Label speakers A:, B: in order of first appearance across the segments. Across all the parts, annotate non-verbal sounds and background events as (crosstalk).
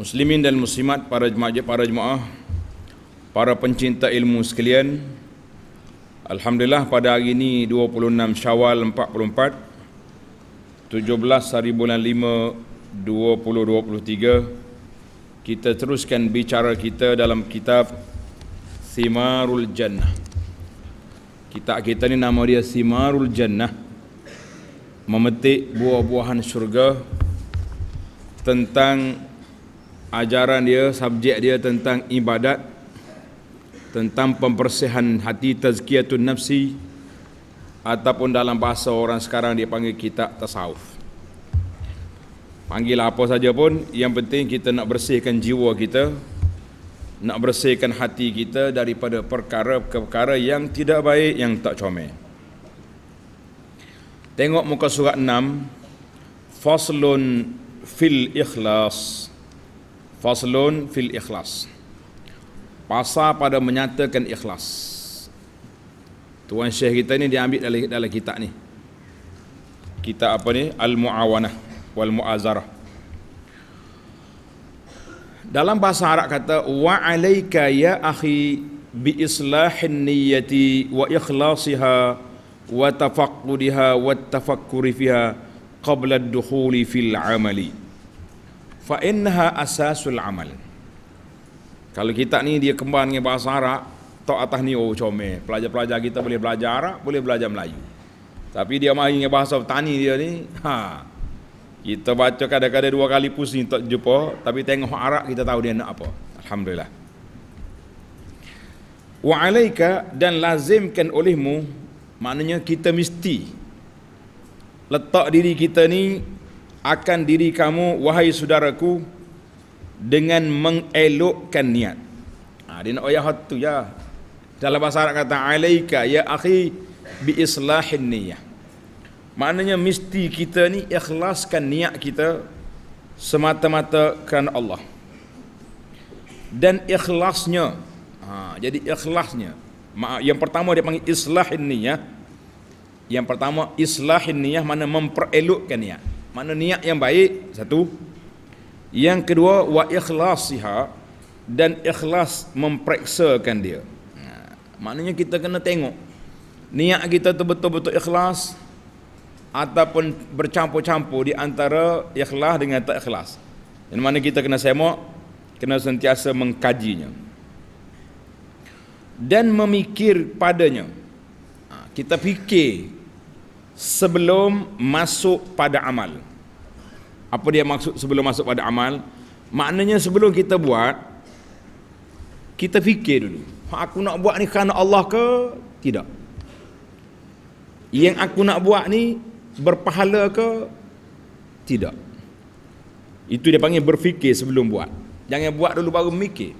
A: Muslimin dan muslimat, para jemaah, para jemaah, para pencinta ilmu sekalian. Alhamdulillah pada hari ini 26 Syawal 44 17 hari bulan 5 2023 kita teruskan bicara kita dalam kitab Simarul Jannah. Kitab kita ni nama dia Simarul Jannah. Memetik buah-buahan syurga tentang ajaran dia, subjek dia tentang ibadat, tentang pembersihan hati tazkiyatun nafsi ataupun dalam bahasa orang sekarang dia panggil kitab tasawuf. Panggil apa saja pun, yang penting kita nak bersihkan jiwa kita, nak bersihkan hati kita daripada perkara-perkara yang tidak baik, yang tak comel. Tengok muka surat 6 Faslun fil ikhlas Faslun fil ikhlas Pasal pada menyatakan ikhlas Tuan Syekh kita ni diambil dalam, dalam kitab ni Kitab apa ni? Al-Mu'awanah Wal-Mu'azarah Dalam bahasa Arab kata Wa alaika ya akhi Bi islahin niyati Wa ikhlasiha Wa tafakudiha Wa tafakuri fiha Qabla dukhuli fil amali fa innaha asasul amal kalau kita ni dia kembang dengan bahasa Arab tak atas ni oh comel. pelajar-pelajar kita boleh belajar Arab boleh belajar Melayu tapi dia main dengan bahasa petani dia ni ha kita baca kadang-kadang dua kali pusing tak jumpa tapi tengok Arab kita tahu dia nak apa alhamdulillah wa alayka dan lazimkan olehmu maknanya kita mesti letak diri kita ni akan diri kamu wahai saudaraku dengan mengelokkan niat. Ha, dia nak ayat tu ya. Dalam bahasa Arab kata alaika ya akhi bi islahin niyyah. Maknanya mesti kita ni ikhlaskan niat kita semata-mata kerana Allah. Dan ikhlasnya ha, jadi ikhlasnya yang pertama dia panggil islahin niyyah. Yang pertama islahin niyyah mana memperelokkan niat. Ya. Mana niat yang baik satu. Yang kedua wa ikhlasiha dan ikhlas memperiksakan dia. Ha, maknanya kita kena tengok niat kita tu betul-betul ikhlas ataupun bercampur-campur di antara ikhlas dengan tak ikhlas. Yang mana kita kena semak, kena sentiasa mengkajinya. Dan memikir padanya. Ha, kita fikir sebelum masuk pada amal. Apa dia maksud sebelum masuk pada amal? Maknanya sebelum kita buat kita fikir dulu. Ha, aku nak buat ni kerana Allah ke? Tidak. Yang aku nak buat ni berpahala ke? Tidak. Itu dia panggil berfikir sebelum buat. Jangan buat dulu baru mikir.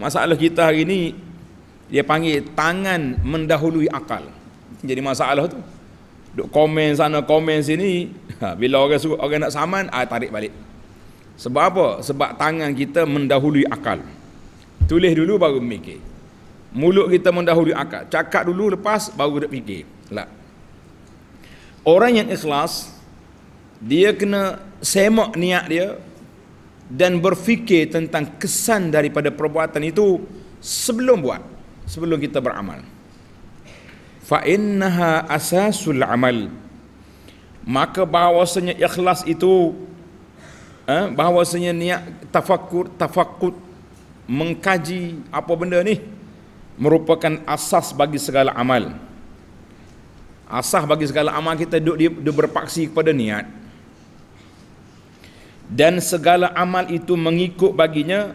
A: Masalah kita hari ni dia panggil tangan mendahului akal. Jadi masalah tu duk komen sana komen sini ha, bila orang suruh orang nak saman ah tarik balik sebab apa sebab tangan kita mendahului akal tulis dulu baru mikir mulut kita mendahului akal cakap dulu lepas baru nak fikir lah orang yang ikhlas dia kena semak niat dia dan berfikir tentang kesan daripada perbuatan itu sebelum buat sebelum kita beramal fa innaha asasul amal maka bahawasanya ikhlas itu eh, bahawasanya niat tafakkur tafakkut mengkaji apa benda ni merupakan asas bagi segala amal asas bagi segala amal kita duduk di, di berpaksi kepada niat dan segala amal itu mengikut baginya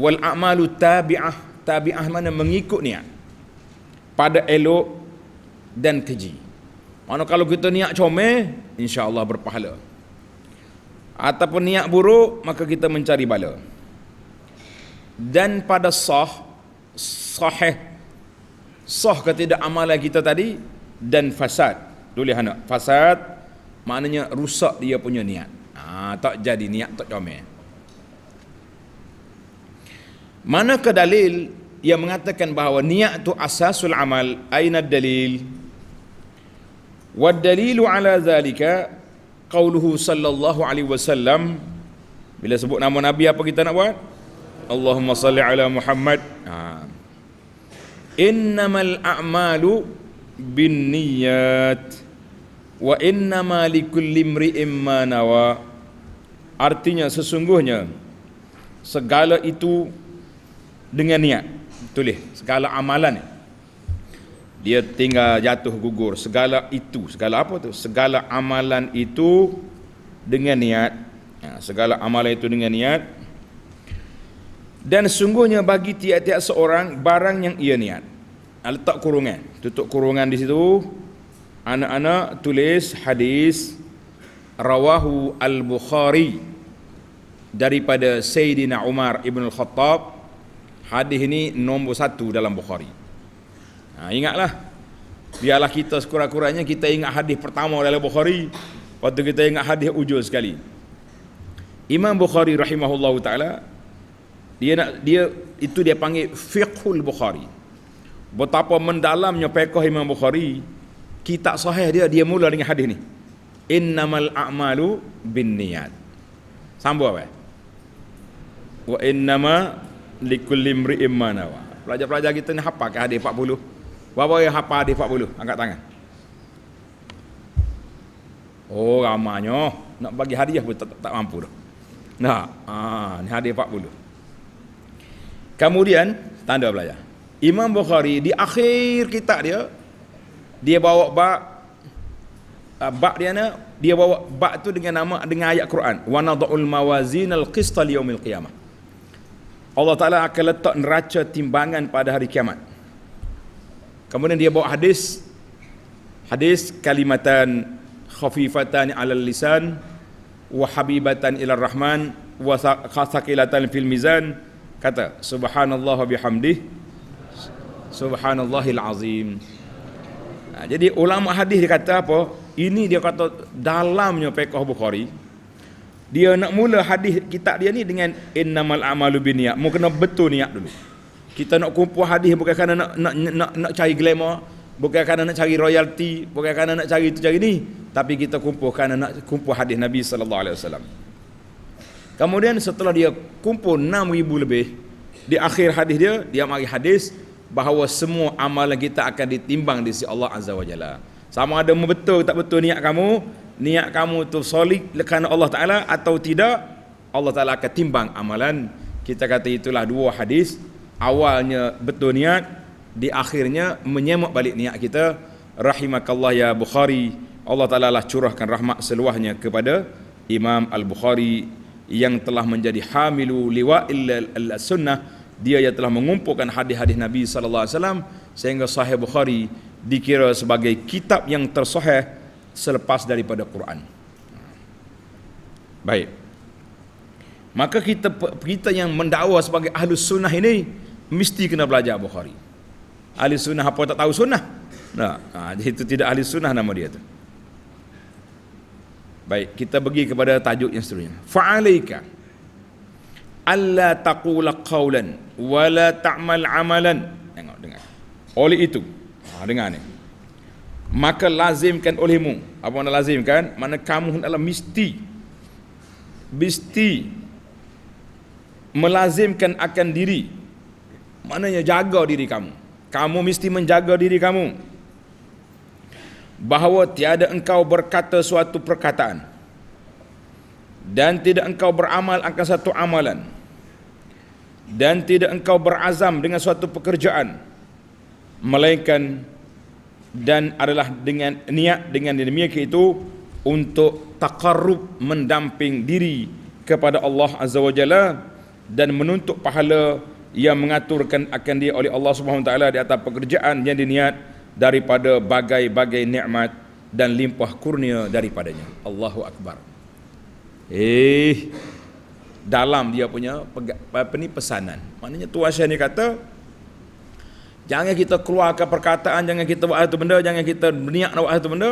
A: wal a'malu tabi'ah tabi'ah mana mengikut niat pada elok dan keji. Mana kalau kita niat comel, insya-Allah berpahala. Ataupun niat buruk, maka kita mencari bala. Dan pada sah, sahih, sah ke tidak amalan kita tadi, dan fasad. Tulis anak, fasad maknanya rusak dia punya niat. Ha, tak jadi niat, tak comel. Mana Manakah dalil yang mengatakan bahawa niat tu asasul amal aina dalil wa dalilu ala zalika qauluhu sallallahu alaihi wasallam bila sebut nama nabi apa kita nak buat Allahumma salli ala Muhammad ha. innamal a'malu bin niyat wa innama likulli imri'im ma nawa artinya sesungguhnya segala itu dengan niat tulis segala amalan ni dia tinggal jatuh gugur segala itu segala apa tu segala amalan itu dengan niat ha, segala amalan itu dengan niat dan sungguhnya bagi tiap-tiap seorang barang yang ia niat ha, letak kurungan tutup kurungan di situ anak-anak tulis hadis rawahu al-bukhari daripada sayyidina Umar ibn al-Khattab hadis ini nombor satu dalam Bukhari. Ha, ingatlah. Biarlah kita sekurang-kurangnya kita ingat hadis pertama dalam Bukhari. Waktu kita ingat hadis ujul sekali. Imam Bukhari rahimahullah ta'ala. Dia nak, dia itu dia panggil fiqhul Bukhari. Betapa mendalamnya pekoh Imam Bukhari. Kitab sahih dia, dia mula dengan hadis ni. Innamal a'malu bin niyat. Sambung apa? Wa innama likulli mri'im ma Pelajar-pelajar kita ni hafal ke hadis 40? Berapa yang hafal hadis 40? Angkat tangan. Oh ramanya nak bagi hadiah pun tak, tak, tak mampu dah. Nah, ha, ni hadis 40. Kemudian tanda pelajar. Imam Bukhari di akhir kitab dia dia bawa bab ah, bab dia ni dia bawa bab tu dengan nama dengan ayat Quran wa nadul mawazinal qist li qiyamah Allah Ta'ala akan letak neraca timbangan pada hari kiamat kemudian dia bawa hadis hadis kalimatan khafifatan ala lisan wahhabibatan habibatan ila rahman wa khasakilatan fil mizan kata subhanallah bihamdih subhanallahil azim ha, jadi ulama hadis dia kata apa ini dia kata dalamnya fiqh bukhari dia nak mula hadis kitab dia ni dengan innamal amalu binniat. Mu kena betul niat dulu. Kita nak kumpul hadis bukan kerana nak nak nak, nak cari glamour, bukan kerana nak cari royalty, bukan kerana nak cari itu cari ni, tapi kita kumpul kerana nak kumpul hadis Nabi sallallahu alaihi wasallam. Kemudian setelah dia kumpul 6000 lebih di akhir hadis dia, dia mari hadis bahawa semua amalan kita akan ditimbang di sisi Allah azza wajalla. Sama ada betul tak betul niat kamu, niat kamu tu solid lekan Allah Taala atau tidak, Allah Taala akan timbang amalan. Kita kata itulah dua hadis. Awalnya betul niat, di akhirnya menyemak balik niat kita. Rahimakallah ya Bukhari. Allah Taala lah curahkan rahmat seluahnya kepada Imam Al Bukhari yang telah menjadi hamilu liwa illa sunnah dia yang telah mengumpulkan hadis-hadis Nabi sallallahu alaihi wasallam sehingga sahih Bukhari dikira sebagai kitab yang tersohih selepas daripada Quran. Baik. Maka kita kita yang mendakwa sebagai ahli sunnah ini mesti kena belajar Bukhari. Ahli sunnah apa tak tahu sunnah? Nah, ha, itu tidak ahli sunnah nama dia tu. Baik, kita pergi kepada tajuk yang seterusnya. Fa'alaika alla taqula qawlan wala ta'mal amalan. Tengok dengar. Oleh itu, Ha, dengar ni. Maka lazimkan olehmu. Apa mana lazimkan? Mana kamu hendaklah mesti. Mesti. Melazimkan akan diri. Maknanya jaga diri kamu. Kamu mesti menjaga diri kamu. Bahawa tiada engkau berkata suatu perkataan. Dan tidak engkau beramal akan satu amalan. Dan tidak engkau berazam dengan suatu pekerjaan. Melainkan dan adalah dengan niat dengan demikian itu untuk taqarrub mendamping diri kepada Allah Azza wa Jalla dan menuntut pahala yang mengaturkan akan dia oleh Allah Subhanahu Wa taala di atas pekerjaan yang diniat daripada bagai-bagai nikmat dan limpah kurnia daripadanya. Allahu akbar. Eh dalam dia punya apa ni pesanan. Maknanya tuan saya ni kata Jangan kita keluarkan perkataan, jangan kita buat satu benda, jangan kita niat nak buat satu benda.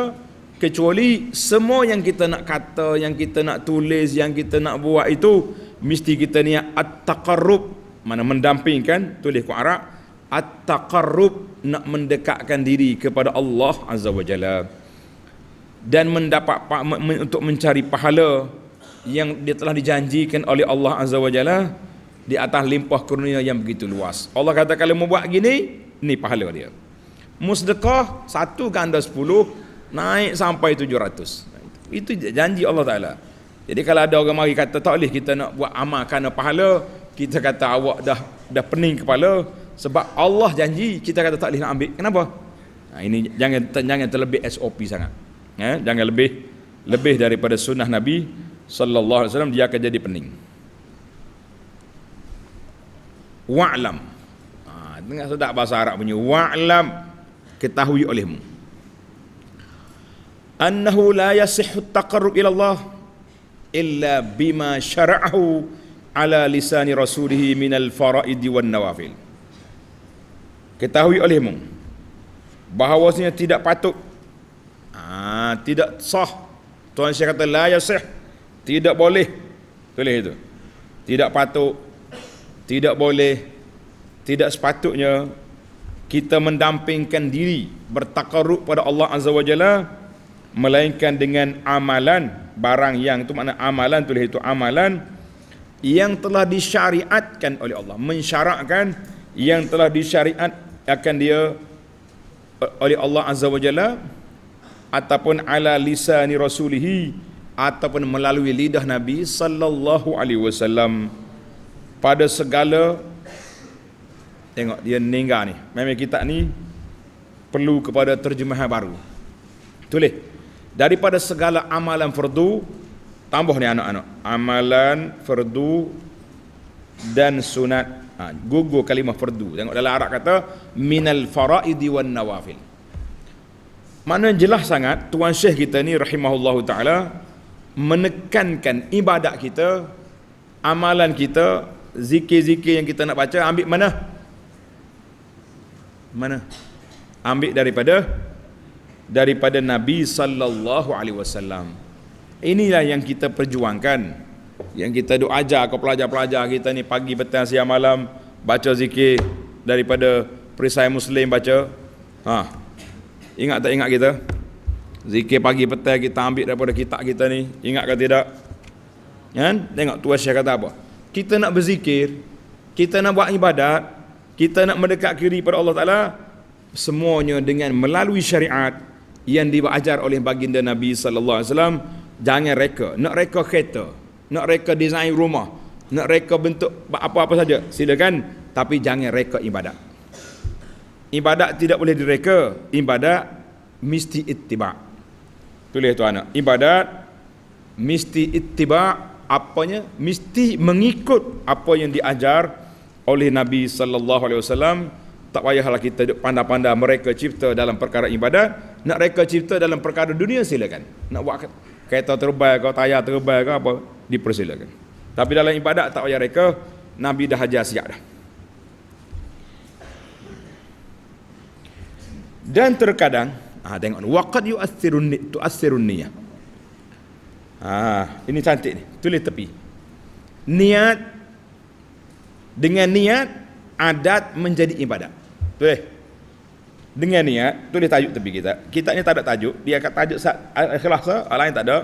A: Kecuali semua yang kita nak kata, yang kita nak tulis, yang kita nak buat itu, mesti kita niat at-taqarrub, mana mendampingkan, tulis ku Arab, at-taqarrub, nak mendekatkan diri kepada Allah Azza wa Jalla. Dan mendapat untuk mencari pahala yang dia telah dijanjikan oleh Allah Azza wa Jalla di atas limpah kurnia yang begitu luas. Allah kata kalau mau buat gini, ni pahala dia musdaqah satu ganda sepuluh naik sampai tujuh ratus itu janji Allah Ta'ala jadi kalau ada orang mari kata tak boleh kita nak buat amal kerana pahala kita kata awak dah dah pening kepala sebab Allah janji kita kata tak boleh nak ambil kenapa nah, ini jangan jangan terlebih SOP sangat eh, jangan lebih lebih daripada sunnah Nabi sallallahu alaihi wasallam dia akan jadi pening wa'lam Dengar sedap bahasa Arab punya. Wa'lam. Ketahui olehmu. Annahu la yasihut taqarrub ila Allah illa bima syara'ahu ala lisani rasulihi minal fara'idi wan nawafil. Ketahui olehmu bahawasanya tidak patut ha, tidak sah Tuan saya kata la yasih tidak boleh tulis itu tidak patut tidak boleh tidak sepatutnya kita mendampingkan diri bertakarruf pada Allah Azza wa Jalla melainkan dengan amalan barang yang itu makna amalan tulis itu amalan yang telah disyariatkan oleh Allah mensyarakkan yang telah disyariat akan dia e, oleh Allah Azza wa Jalla ataupun ala lisan rasulihi ataupun melalui lidah Nabi sallallahu alaihi wasallam pada segala Tengok dia meninggal ni. Memang kita ni perlu kepada terjemahan baru. Tulis. Daripada segala amalan fardu tambah ni anak-anak. Amalan fardu dan sunat. Ha, gugur kalimah fardu. Tengok dalam Arab kata minal faraidi wan nawafil. Mana yang jelas sangat tuan syekh kita ni rahimahullahu taala menekankan ibadat kita, amalan kita, zikir-zikir yang kita nak baca ambil mana? mana ambil daripada daripada Nabi sallallahu alaihi wasallam inilah yang kita perjuangkan yang kita duk ajar ke pelajar-pelajar kita ni pagi petang siang malam baca zikir daripada perisai muslim baca ha ingat tak ingat kita zikir pagi petang kita ambil daripada kitab kita ni ingat ke tidak kan tengok tuan syekh kata apa kita nak berzikir kita nak buat ibadat kita nak mendekat kiri pada Allah Ta'ala semuanya dengan melalui syariat yang diajar oleh baginda Nabi Sallallahu Alaihi Wasallam jangan reka nak reka kereta nak reka desain rumah nak reka bentuk apa-apa saja silakan tapi jangan reka ibadat ibadat tidak boleh direka ibadat mesti ittiba tulis tu anak ibadat mesti ittiba apanya mesti mengikut apa yang diajar oleh Nabi sallallahu alaihi wasallam tak payahlah kita pandai-pandai mereka cipta dalam perkara ibadat nak mereka cipta dalam perkara dunia silakan nak buat kereta terbaik ke tayar terbaik ke apa dipersilakan tapi dalam ibadat tak payah mereka Nabi dah hajar siap dah dan terkadang ah tengok waqad yu'athiru tu'athiru niyyah ah ini cantik ni tulis tepi niat dengan niat adat menjadi ibadat. Tulis. Dengan niat, tulis tajuk tepi kita. Kita ni tak ada tajuk, dia kata tajuk sat ikhlasa, ah, lain tak ada.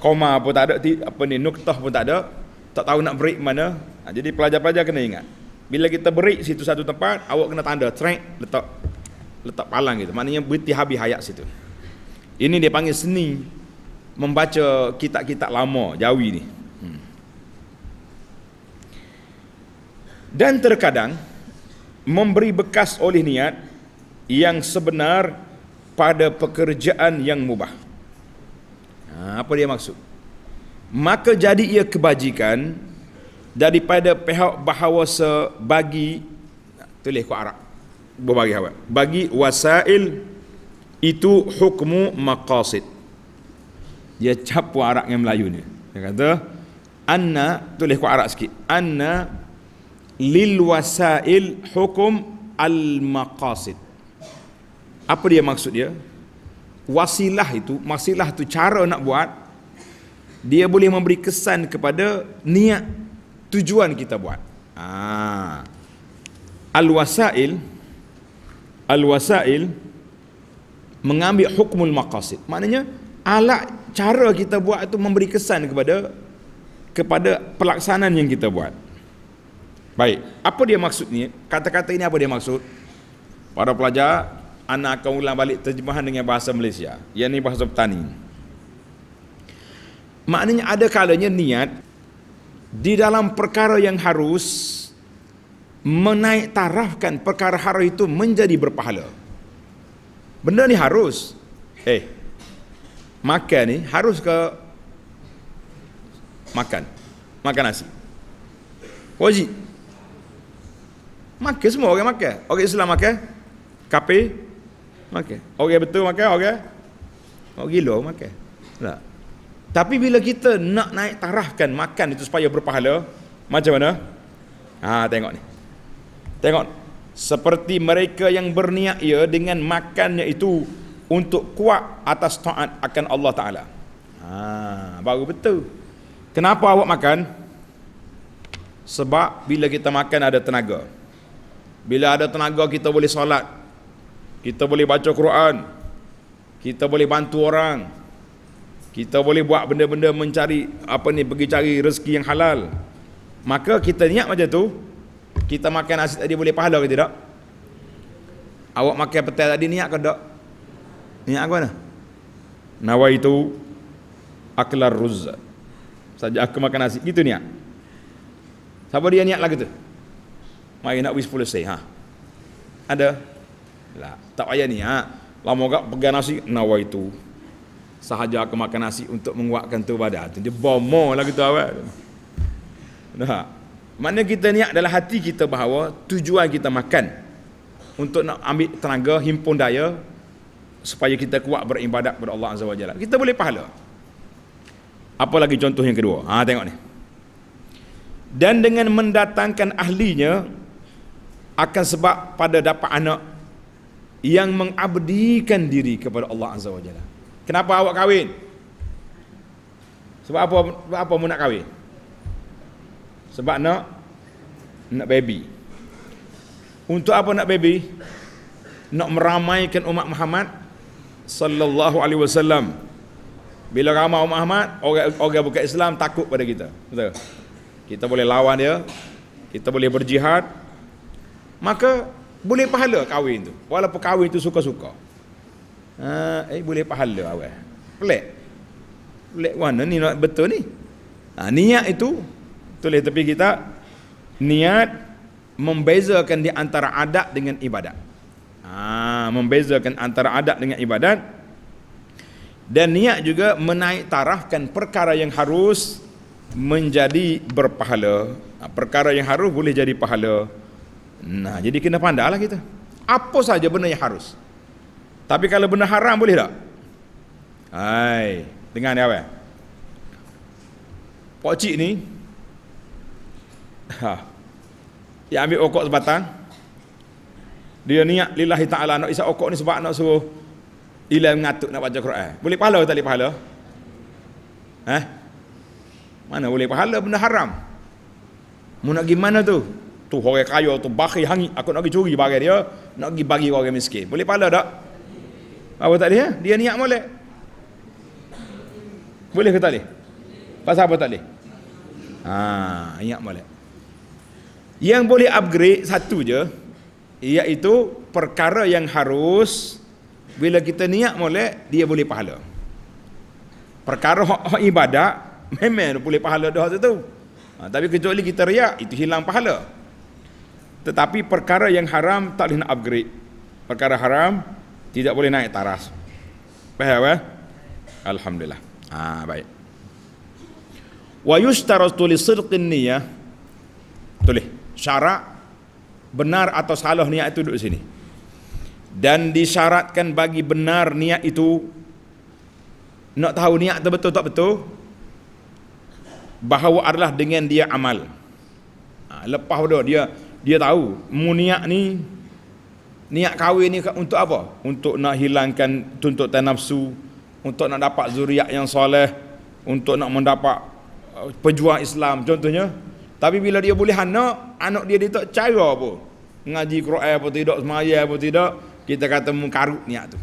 A: Koma pun tak ada, apa ni nuktah pun tak ada. Tak tahu nak break mana. Ah, jadi pelajar-pelajar kena ingat. Bila kita break situ satu tempat, awak kena tanda track, letak letak palang gitu. Maknanya berhenti habis hayat situ. Ini dia panggil seni membaca kitab-kitab lama Jawi ni. Dan terkadang memberi bekas oleh niat yang sebenar pada pekerjaan yang mubah. Ha, apa dia maksud? Maka jadi ia kebajikan daripada pihak bahawa sebagi tulis ku Arab berbagi bagi wasail itu hukmu maqasid dia capu Arab dengan Melayu ni dia kata anna tulis ku Arab sikit anna lil wasail hukum al maqasid apa dia maksud dia wasilah itu wasilah itu cara nak buat dia boleh memberi kesan kepada niat tujuan kita buat ah al wasail al wasail mengambil hukum al maqasid maknanya alat cara kita buat itu memberi kesan kepada kepada pelaksanaan yang kita buat Baik, apa dia maksud ni? Kata-kata ini apa dia maksud? Para pelajar, anak akan ulang balik terjemahan dengan bahasa Malaysia. Ia ni bahasa petani. Maknanya ada kalanya niat di dalam perkara yang harus menaik tarafkan perkara haram itu menjadi berpahala. Benda ni harus. Eh, hey, makan ni harus ke makan? Makan nasi. Wajib. Makan semua orang makan. Orang Islam makan. Kapi makan. Orang betul makan, orang orang gila makan. Tak. Tapi bila kita nak naik tarafkan makan itu supaya berpahala, macam mana? Ha, tengok ni. Tengok. Seperti mereka yang berniat ya dengan makannya itu untuk kuat atas taat akan Allah Ta'ala. Ha, baru betul. Kenapa awak makan? Sebab bila kita makan ada tenaga. Bila ada tenaga kita boleh salat, Kita boleh baca Quran Kita boleh bantu orang Kita boleh buat benda-benda mencari Apa ni, pergi cari rezeki yang halal Maka kita niat macam tu Kita makan nasi tadi boleh pahala ke tidak? Awak makan petai tadi niat ke tak? Niat ke mana? Nawa itu Aklar ruzza Saja aku makan nasi, gitu niat Siapa dia niat lagi tu? mari nak beri 10 ha ada lah tak payah ni ha lama gak pegang nasi nawa itu sahaja aku makan nasi untuk menguatkan tu badan tu bomo lah kita awal nah mana kita niat adalah hati kita bahawa tujuan kita makan untuk nak ambil tenaga himpun daya supaya kita kuat beribadat kepada Allah Azza wa Jalla. Kita boleh pahala. Apa lagi contoh yang kedua? Ha tengok ni. Dan dengan mendatangkan ahlinya akan sebab pada dapat anak yang mengabdikan diri kepada Allah Azza wa Jalla. Kenapa awak kahwin? Sebab apa sebab apa mu nak kahwin? Sebab nak nak baby. Untuk apa nak baby? Nak meramaikan umat Muhammad sallallahu alaihi wasallam. Bila ramai umat Muhammad, orang-orang bukan Islam takut pada kita. Betul. Kita boleh lawan dia. Kita boleh berjihad, maka boleh pahala kahwin tu walaupun kahwin tu suka-suka ha, eh boleh pahala awal pelik pelik mana ni nak betul ni ha, niat itu tulis tepi kita niat membezakan di antara adat dengan ibadat ha, membezakan antara adat dengan ibadat dan niat juga menaik tarafkan perkara yang harus menjadi berpahala. Ha, perkara yang harus boleh jadi pahala. Nah, jadi kena pandailah kita. Apa saja benda yang harus. Tapi kalau benda haram boleh tak? Hai, dengar ni awal. Pak cik ni (laughs) ha. Yang ambil okok sebatang. Dia niat lillahi taala nak isap okok ni sebab nak suruh ilal mengatuk nak baca Quran. Boleh pahala tak boleh pahala? Eh? Mana boleh pahala benda haram? Mau nak gimana tu? tu orang kaya tu bahi hangi aku nak pergi curi bagi dia nak pergi bagi orang miskin boleh pala tak apa tak dia? Eh? dia niat boleh boleh ke tak boleh pasal apa tak boleh ha niat boleh yang boleh upgrade satu je iaitu perkara yang harus bila kita niat molek dia boleh pahala perkara ibadat memang boleh pahala dah satu ha, tapi kecuali kita riak itu hilang pahala tetapi perkara yang haram tak boleh nak upgrade. Perkara haram tidak boleh naik taras. Faham eh? Alhamdulillah. Ah baik. Wa yushtaratu li sidqin niyyah. Tulis syarat benar atau salah niat itu duduk sini. Dan disyaratkan bagi benar niat itu nak tahu niat tu betul tak betul bahawa adalah dengan dia amal. Ha, lepas tu dia dia tahu muniak ni niat kahwin ni untuk apa untuk nak hilangkan tuntutan nafsu untuk nak dapat zuriat yang soleh untuk nak mendapat uh, pejuang Islam contohnya tapi bila dia boleh anak anak dia dia tak cara apa ngaji Quran apa tidak semaya apa tidak kita kata mengkarut niat tu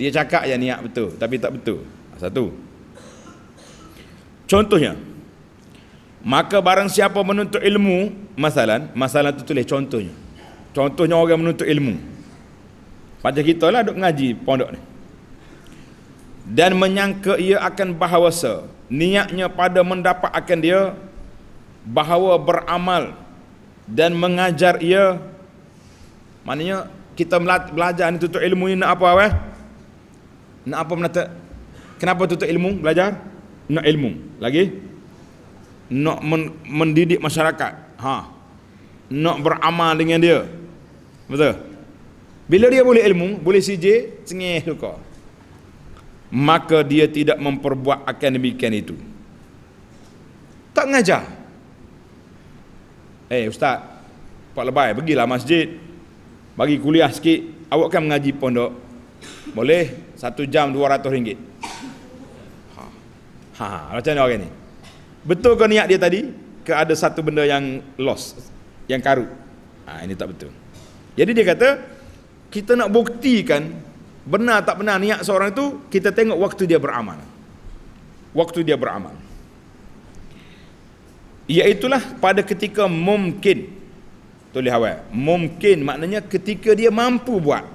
A: dia cakap ya niat betul tapi tak betul satu contohnya maka barang siapa menuntut ilmu masalan masalan tu tulis contohnya contohnya orang menuntut ilmu Pada kita lah duk ngaji pondok ni dan menyangka ia akan bahawasa niatnya pada mendapat akan dia bahawa beramal dan mengajar ia maknanya kita belajar ni tutup ilmu ni nak apa apa eh? nak apa menata kenapa tutup ilmu belajar nak ilmu lagi nak mendidik masyarakat ha nak beramal dengan dia betul bila dia boleh ilmu boleh sijil cengih suka maka dia tidak memperbuat akan demikian itu tak ngajar eh ustaz pak lebay pergilah masjid bagi kuliah sikit awak kan mengaji pondok boleh satu jam dua ratus ringgit ha. ha macam ni orang ni betul ke niat dia tadi ke ada satu benda yang lost yang karut ha, ini tak betul jadi dia kata kita nak buktikan benar tak benar niat seorang itu kita tengok waktu dia beramal waktu dia beramal iaitulah pada ketika mungkin tulis awal mungkin maknanya ketika dia mampu buat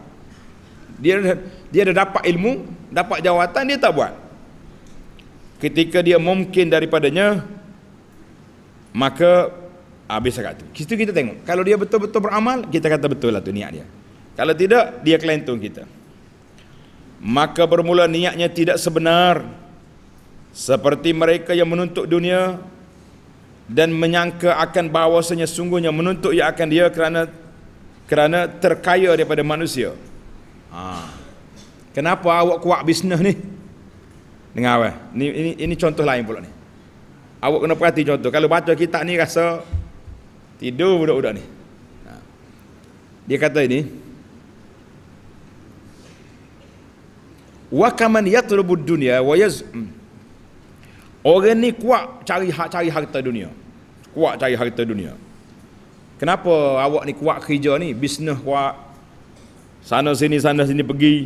A: dia dia dah dapat ilmu dapat jawatan dia tak buat ketika dia mungkin daripadanya maka habis ah, agak tu. Kita kita tengok. Kalau dia betul-betul beramal, kita kata betul lah tu niat dia. Kalau tidak, dia kelentung kita. Maka bermula niatnya tidak sebenar seperti mereka yang menuntut dunia dan menyangka akan bahawasanya sungguhnya menuntut ia akan dia kerana kerana terkaya daripada manusia. Ha. Kenapa awak kuat bisnes ni? Dengar apa? Ini, ini, ini contoh lain pula ni. Awak kena perhati contoh. Kalau baca kitab ni rasa tidur budak-budak ni. Ha. Dia kata ini. Wa kaman yatlubud dunya wa yaz hmm. Orang ni kuat cari hak cari harta dunia. Kuat cari harta dunia. Kenapa awak ni kuat kerja ni? Bisnes kuat. Sana sini sana sini pergi.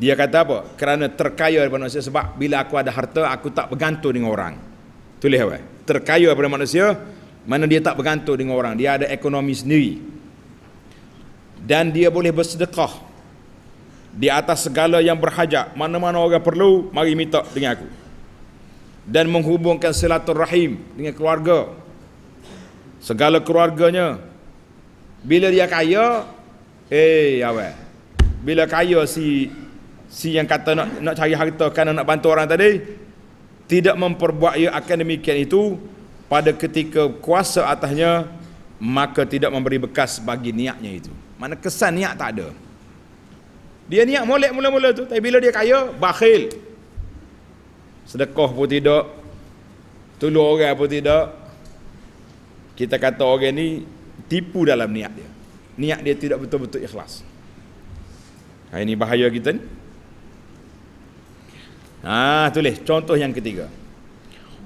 A: Dia kata apa? Kerana terkaya daripada manusia sebab bila aku ada harta aku tak bergantung dengan orang. Tulis apa? Terkaya daripada manusia Mana dia tak bergantung dengan orang Dia ada ekonomi sendiri Dan dia boleh bersedekah Di atas segala yang berhajat Mana-mana orang perlu Mari minta dengan aku Dan menghubungkan silaturahim Dengan keluarga Segala keluarganya Bila dia kaya Eh hey, apa? Bila kaya si Si yang kata nak, nak cari harta Kerana nak bantu orang tadi tidak memperbuat ia akan demikian itu pada ketika kuasa atasnya maka tidak memberi bekas bagi niatnya itu mana kesan niat tak ada dia niat molek mula-mula tu tapi bila dia kaya bakhil sedekah pun tidak tolong orang pun tidak kita kata orang ni tipu dalam niat dia niat dia tidak betul-betul ikhlas ini bahaya kita ni Ah tulis contoh yang ketiga.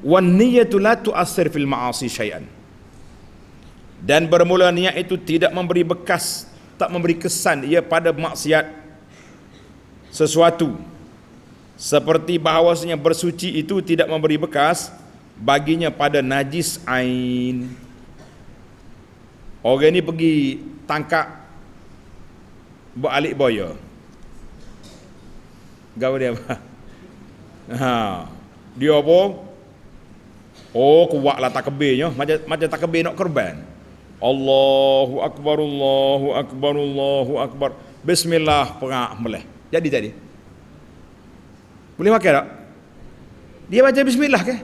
A: Wan niyyatu la tu'assir fil ma'asi syai'an. Dan bermula niat itu tidak memberi bekas, tak memberi kesan ia pada maksiat sesuatu. Seperti bahawasanya bersuci itu tidak memberi bekas baginya pada najis ain. Orang ini pergi tangkap beralik boya. Gawa dia apa? Ha. Dia apa? Oh kuatlah takbirnya macam macam takbir nak korban. Allahu akbar Allahu akbar Allahu akbar. Bismillah perak boleh. Jadi jadi. Boleh makan tak? Dia baca bismillah ke?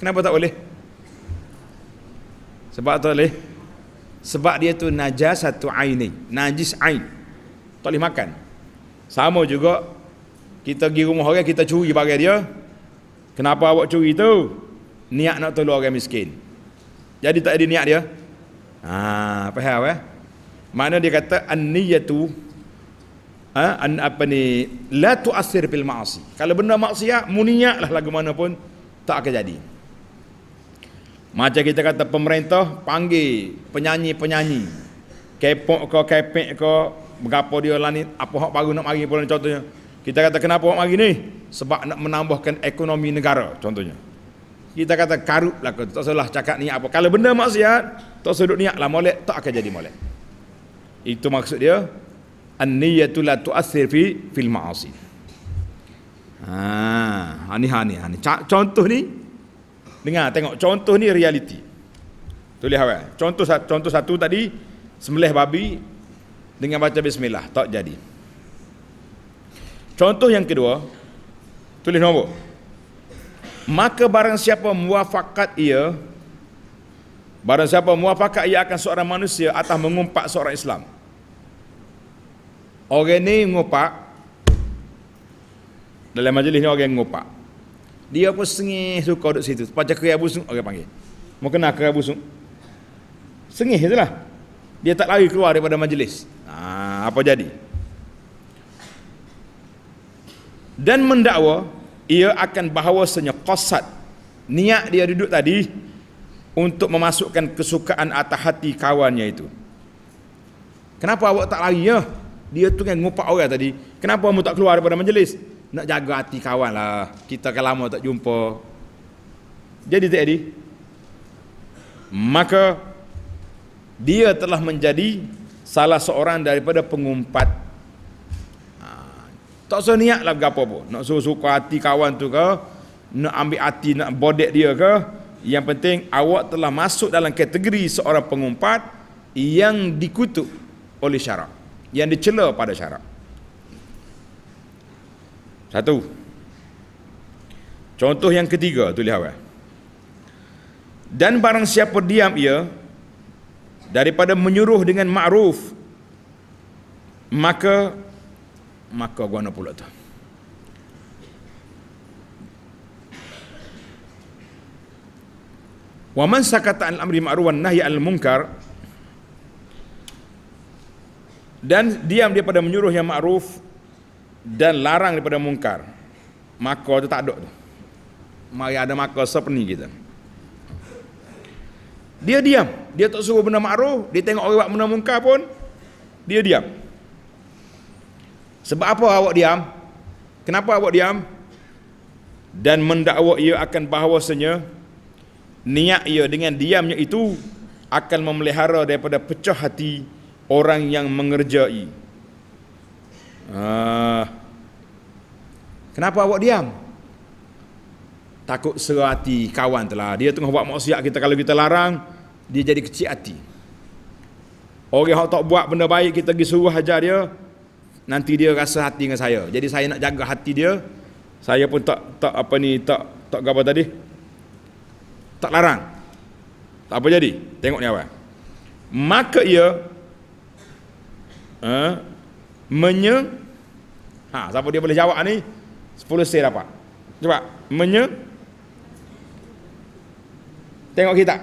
A: Kenapa tak boleh? Sebab tak boleh. Sebab dia tu najas satu aini, najis ain. Tak boleh makan. Sama juga kita pergi rumah orang kita curi barang dia kenapa awak curi tu niat nak tolong orang miskin jadi tak ada niat dia ha faham eh mana dia kata anniyatu ha, an apa ni la tu'assir bil ma'asi kalau benda maksiat lah lagu mana pun tak akan jadi macam kita kata pemerintah panggil penyanyi-penyanyi kepok ke kepek ke berapa dia lanit apa hak baru nak mari pun contohnya kita kata kenapa buat mari ni? Sebab nak menambahkan ekonomi negara contohnya. Kita kata karut lah kata. Tak salah cakap ni apa. Kalau benda maksiat, tak sedut niat lah molek, tak akan jadi molek. Itu maksud dia. An-niyatu la tu'athir fi fil ma'asi. Ha, ha ni ha ni ha ni. Contoh ni dengar tengok contoh ni realiti. Tu lihat awak. Contoh contoh satu tadi sembelih babi dengan baca bismillah tak jadi. Contoh yang kedua, tulis nombor. Maka barang siapa muafakat ia, barang siapa muafakat ia akan seorang manusia atas mengumpat seorang Islam. Orang ni ngupak, dalam majlis ni orang ngupak. Dia pun sengih suka duduk situ. Pacar kerja busung, orang panggil. Mau kena kerja busung. Sengih je lah. Dia tak lari keluar daripada majlis. Ha, Apa jadi? dan mendakwa ia akan bahawasanya qasad niat dia duduk tadi untuk memasukkan kesukaan atas hati kawannya itu kenapa awak tak lari ya dia tu kan ngupak orang tadi kenapa awak tak keluar daripada majlis nak jaga hati kawan lah kita kan lama tak jumpa jadi tak jadi maka dia telah menjadi salah seorang daripada pengumpat tak usah niat lah berapa pun. Nak suruh suka hati kawan tu ke, nak ambil hati, nak bodek dia ke, yang penting awak telah masuk dalam kategori seorang pengumpat yang dikutuk oleh syarak. Yang dicela pada syarak. Satu. Contoh yang ketiga tu lihat awak. Eh. Dan barang siapa diam ia daripada menyuruh dengan ma'ruf maka maka guana pula tu wa man sakata al amri ma'ruf wan nahyi al munkar dan diam daripada menyuruh yang ma'ruf dan larang daripada mungkar maka tu tak ada tu mari ada maka sepeni kita dia diam dia tak suruh benda ma'ruf dia tengok orang buat benda mungkar pun dia diam sebab apa awak diam? Kenapa awak diam? Dan mendakwa ia akan bahawasanya niat ia dengan diamnya itu akan memelihara daripada pecah hati orang yang mengerjai. Uh, kenapa awak diam? Takut serah hati kawan telah. Dia tengah buat maksiat kita kalau kita larang, dia jadi kecil hati. Orang yang tak buat benda baik, kita pergi suruh hajar dia, nanti dia rasa hati dengan saya. Jadi saya nak jaga hati dia. Saya pun tak tak apa ni tak tak apa tadi. Tak larang. Tak apa jadi. Tengok ni awal. Maka ia eh menye ha siapa dia boleh jawab ni 10 sen dapat. Cuba menye Tengok kita.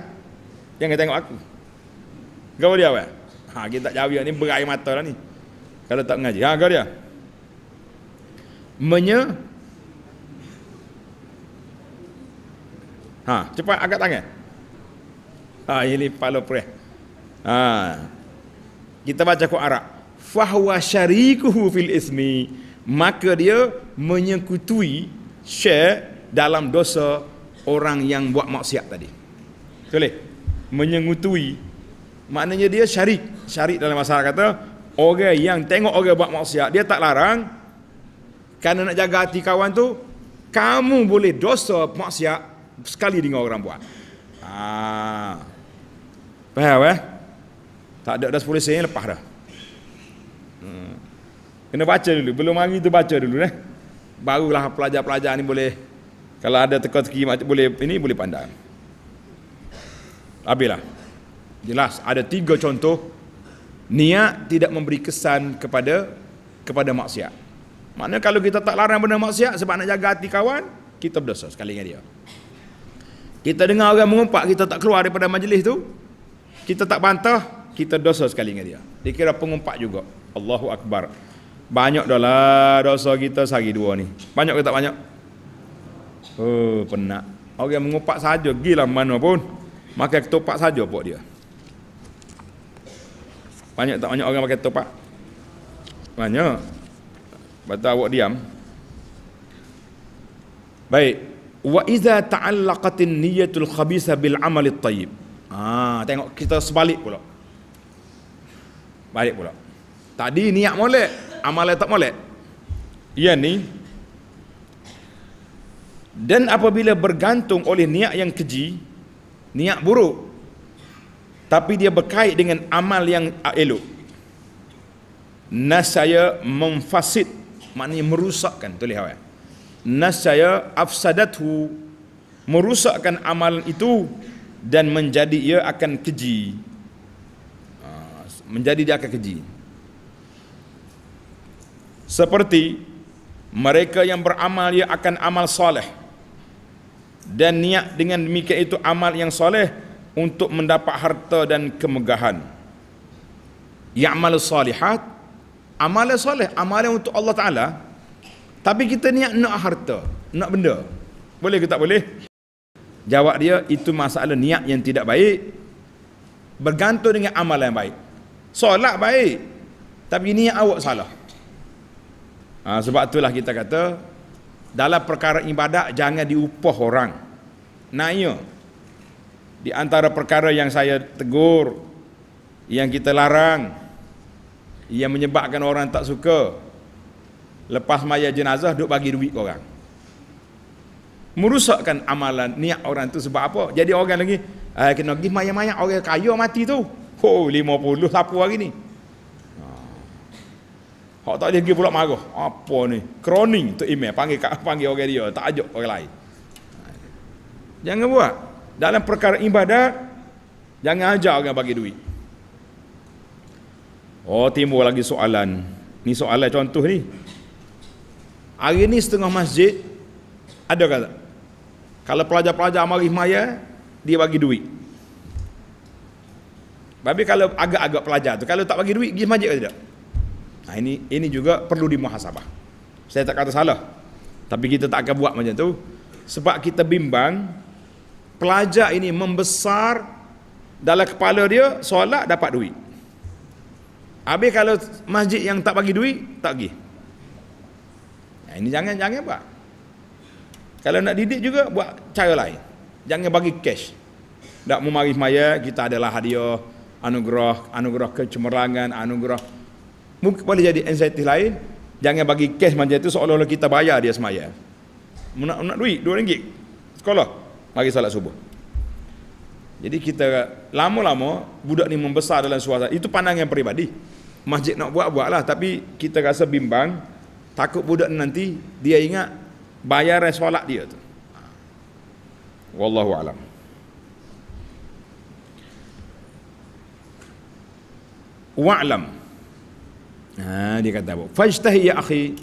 A: Jangan tengok aku. Kau dia apa? Ha kita tak jawab ni berair mata lah ni kalau tak mengaji. Ha kau dia. Menye Ha, cepat angkat tangan. Ha, ini palo pre. Ha. Kita baca Quran Arab. Fahwa syarikuhu fil ismi. Maka dia menyekutui syekh dalam dosa orang yang buat maksiat tadi. Boleh? Menyekutui maknanya dia syarik. Syarik dalam masyarakat kata Orang yang tengok orang buat maksiat Dia tak larang Kerana nak jaga hati kawan tu Kamu boleh dosa maksiat Sekali dengan orang buat Ah, Faham eh Tak ada dah 10 sen lepas dah hmm. Kena baca dulu Belum hari tu baca dulu eh Barulah pelajar-pelajar ni boleh Kalau ada teka-teki boleh, Ini boleh pandang Habislah Jelas ada tiga contoh niat tidak memberi kesan kepada kepada maksiat. Maknanya kalau kita tak larang benda maksiat sebab nak jaga hati kawan, kita berdosa sekali dengan dia. Kita dengar orang mengumpat, kita tak keluar daripada majlis tu, kita tak bantah, kita dosa sekali dengan dia. Dikira pengumpat juga. Allahu Akbar. Banyak dah lah dosa kita sehari dua ni. Banyak ke tak banyak? Oh, penat. Orang mengumpat saja, gila mana pun. Makan ketupat saja buat dia. Banyak tak banyak orang pakai topak. Banyak. Lepas tu awak diam. Baik. Wa iza ta'allaqatin niyatul khabisa bil amalit tayyib. Ah, ha, tengok kita sebalik pula. Balik pula. Tadi niat molek, amalan tak molek. Ia ni. Dan apabila bergantung oleh niat yang keji, niat buruk tapi dia berkait dengan amal yang elok nasaya memfasid maknanya merusakkan tulis awak nasaya afsadathu merusakkan amalan itu dan menjadi ia akan keji ha, menjadi dia akan keji seperti mereka yang beramal ia akan amal soleh dan niat dengan demikian itu amal yang soleh untuk mendapat harta dan kemegahan. Ya'mal salihat, amalan soleh, amal untuk Allah Taala. Tapi kita niat nak harta, nak benda. Boleh ke tak boleh? Jawab dia, itu masalah niat yang tidak baik bergantung dengan amal yang baik. Solat baik. Tapi ini yang awak salah. Ha, sebab itulah kita kata dalam perkara ibadat jangan diupah orang. Naya di antara perkara yang saya tegur Yang kita larang Yang menyebabkan orang tak suka Lepas maya jenazah Duk bagi duit korang Merusakkan amalan niat orang tu Sebab apa? Jadi orang lagi eh, Kena pergi maya-maya Orang kaya mati tu Oh lima puluh Siapa hari ni? Hak ah. tak boleh pergi pula marah Apa ni? Kroning tu email Panggil, panggil orang dia Tak ajak orang lain ah. Jangan buat dalam perkara ibadat jangan ajar orang bagi duit oh timbul lagi soalan ni soalan contoh ni hari ni setengah masjid ada kata kalau pelajar-pelajar amal maya dia bagi duit tapi kalau agak-agak pelajar tu kalau tak bagi duit pergi masjid ke tidak nah ini ini juga perlu dimuhasabah saya tak kata salah tapi kita tak akan buat macam tu sebab kita bimbang pelajar ini membesar dalam kepala dia solat dapat duit habis kalau masjid yang tak bagi duit tak pergi ya, ini jangan-jangan buat kalau nak didik juga buat cara lain jangan bagi cash tak memarif maya kita adalah hadiah anugerah anugerah kecemerlangan anugerah mungkin boleh jadi anxiety lain jangan bagi cash macam itu seolah-olah kita bayar dia semaya nak, nak duit dua ringgit sekolah mari salat subuh. Jadi kita lama-lama budak ni membesar dalam suasana itu pandangan peribadi. Masjid nak buat buatlah tapi kita rasa bimbang takut budak ni nanti dia ingat bayar solat dia tu. Wallahu alam. Wa'lam. Ha, dia kata apa? Fajtahi ya akhi.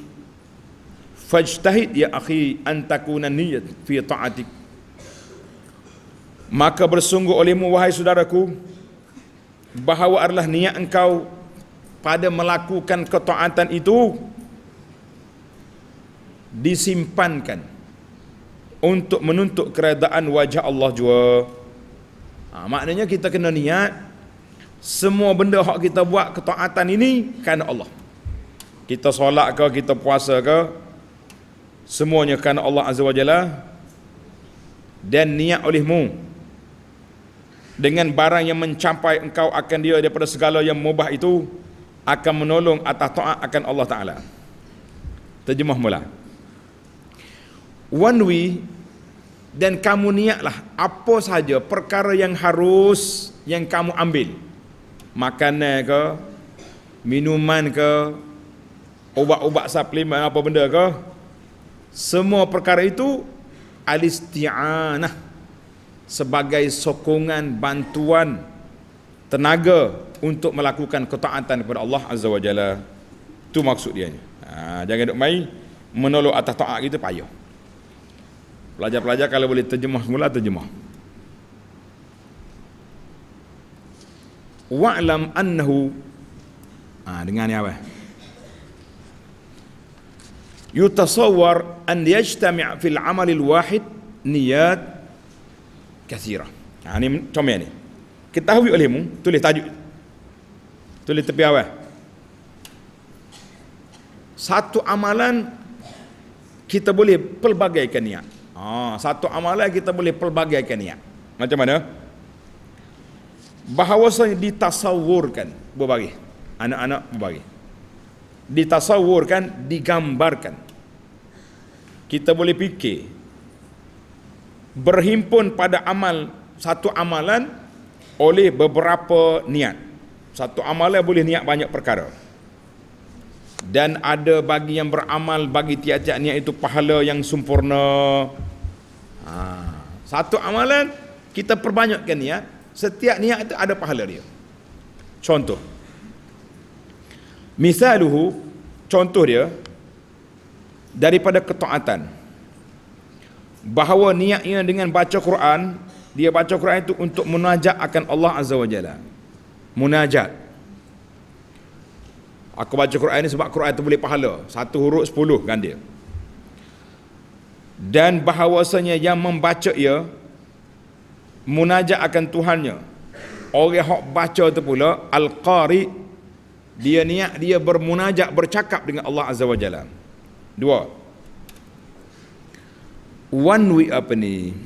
A: Fajtahid ya akhi an takuna niyyat fi ta'atik. Maka bersungguh olehmu wahai saudaraku Bahawa adalah niat engkau Pada melakukan ketaatan itu Disimpankan Untuk menuntut keredaan wajah Allah jua ha, Maknanya kita kena niat Semua benda hak kita buat ketaatan ini Kerana Allah Kita solat ke kita puasa ke Semuanya kerana Allah Azza wa Jalla Dan niat olehmu dengan barang yang mencapai engkau akan dia daripada segala yang mubah itu akan menolong atas taat akan Allah Taala. Terjemah mula. One way dan kamu niatlah apa saja perkara yang harus yang kamu ambil. Makanan ke, minuman ke, ubat-ubat suplemen apa benda ke. Semua perkara itu alisti'anah sebagai sokongan bantuan tenaga untuk melakukan ketaatan kepada Allah Azza wa Jalla. Itu maksud dia. Ha, jangan duk main menolak atas taat kita payah. Pelajar-pelajar kalau boleh terjemah semula terjemah. Wa'lam annahu ha, dengar ni apa? Yutasawwar an yajtami' fil 'amal al-wahid niyat kathirah. Ha ni comel ni. Ketahui olehmu tulis tajuk. Tulis tepi awal. Satu amalan kita boleh pelbagaikan niat. Ha satu amalan kita boleh pelbagaikan niat. Macam mana? Bahawasanya ditasawurkan berbagai anak-anak berbagai ditasawurkan digambarkan kita boleh fikir berhimpun pada amal satu amalan oleh beberapa niat. Satu amalan boleh niat banyak perkara. Dan ada bagi yang beramal bagi tiap-tiap niat itu pahala yang sempurna. Ha. Satu amalan kita perbanyakkan niat, setiap niat itu ada pahala dia. Contoh. Misaluhu contoh dia daripada ketaatan bahawa niatnya dengan baca Quran dia baca Quran itu untuk munajat akan Allah Azza wa Jalla munajat aku baca Quran ini sebab Quran itu boleh pahala satu huruf sepuluh kan dan bahawasanya yang membaca ia munajat akan Tuhannya orang yang baca itu pula Al-Qari dia niat dia bermunajat bercakap dengan Allah Azza wa Jalla dua one way apa ni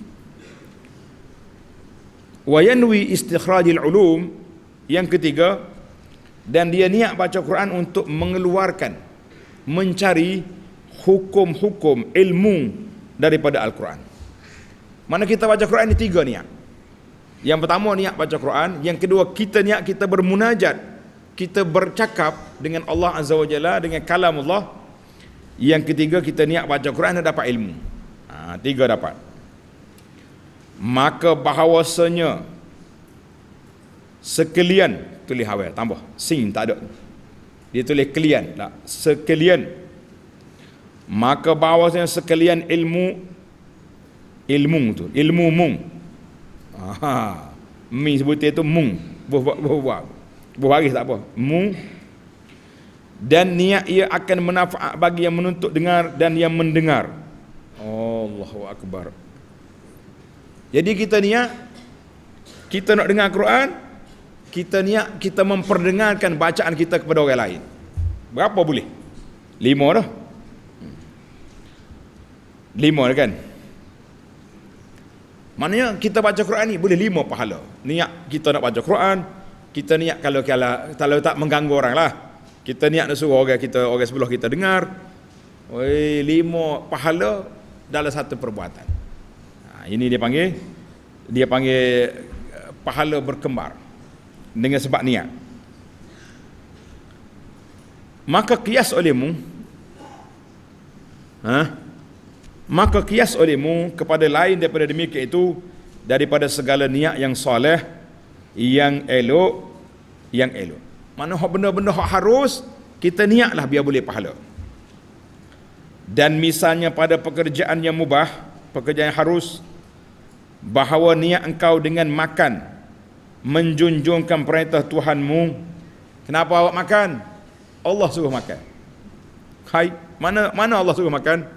A: wa yanwi istikhrajil ulum yang ketiga dan dia niat baca Quran untuk mengeluarkan mencari hukum-hukum ilmu daripada Al-Quran mana kita baca Quran ni tiga niat yang pertama niat baca Quran yang kedua kita niat kita bermunajat kita bercakap dengan Allah Azza wa Jalla dengan kalam Allah yang ketiga kita niat baca Quran dan dapat ilmu Ha, tiga dapat. Maka bahawasanya sekalian tulis awal tambah sing tak ada. Dia tulis kalian tak sekalian. Maka bahawasanya sekalian ilmu ilmu tu ilmu mung. Aha. Mi sebut itu mung. Buh buh buh buh. Buh hari tak apa. Mung dan niat ia akan menafaat bagi yang menuntut dengar dan yang mendengar. Allahu Akbar. Jadi kita niat kita nak dengar Quran, kita niat kita memperdengarkan bacaan kita kepada orang lain. Berapa boleh? Lima dah. Lima dah kan? Maknanya kita baca Quran ni boleh lima pahala. Niat kita nak baca Quran, kita niat kalau kalau, kalau tak mengganggu orang lah. Kita niat nak suruh orang kita, orang sebelah kita dengar. Oi, lima pahala dalam satu perbuatan. Ha, ini dia panggil dia panggil eh, pahala berkembar dengan sebab niat. Maka kias olehmu ha, maka kias olehmu kepada lain daripada demikian itu daripada segala niat yang soleh yang elok yang elok. Mana benda-benda hak harus kita niatlah biar boleh pahala dan misalnya pada pekerjaan yang mubah pekerjaan yang harus bahawa niat engkau dengan makan menjunjungkan perintah Tuhanmu kenapa awak makan Allah suruh makan hai mana mana Allah suruh makan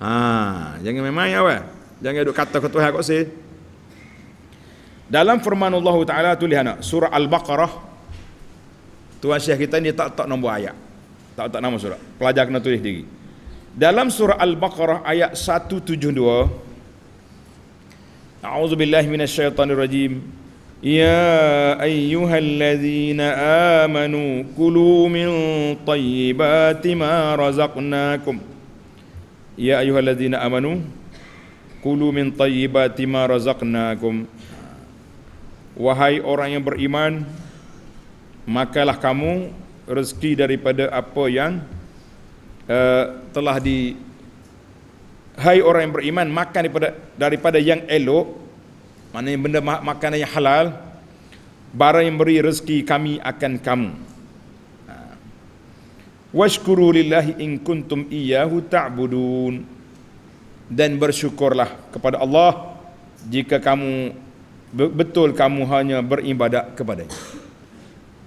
A: ha jangan main-main awak jangan duk kata ke Tuhan kau sih dalam firman Allah Taala tulis anak surah al-baqarah Tuhan Syekh kita ni tak tak nombor ayat. Tak tak nama surah. Pelajar kena tulis diri dalam surah al-baqarah ayat 172 a'udzu billahi minasyaitonir rajim ya ayyuhalladzina amanu kulu min thayyibati ma razaqnakum ya ayyuhalladzina amanu kulu min thayyibati ma razaqnakum wahai orang yang beriman makalah kamu rezeki daripada apa yang Eh, telah di hai orang yang beriman makan daripada daripada yang elok yang benda makanan yang halal barang yang beri rezeki kami akan kamu ha. washkuru lillahi in kuntum iyyahu ta'budun dan bersyukurlah kepada Allah jika kamu betul kamu hanya beribadat kepadanya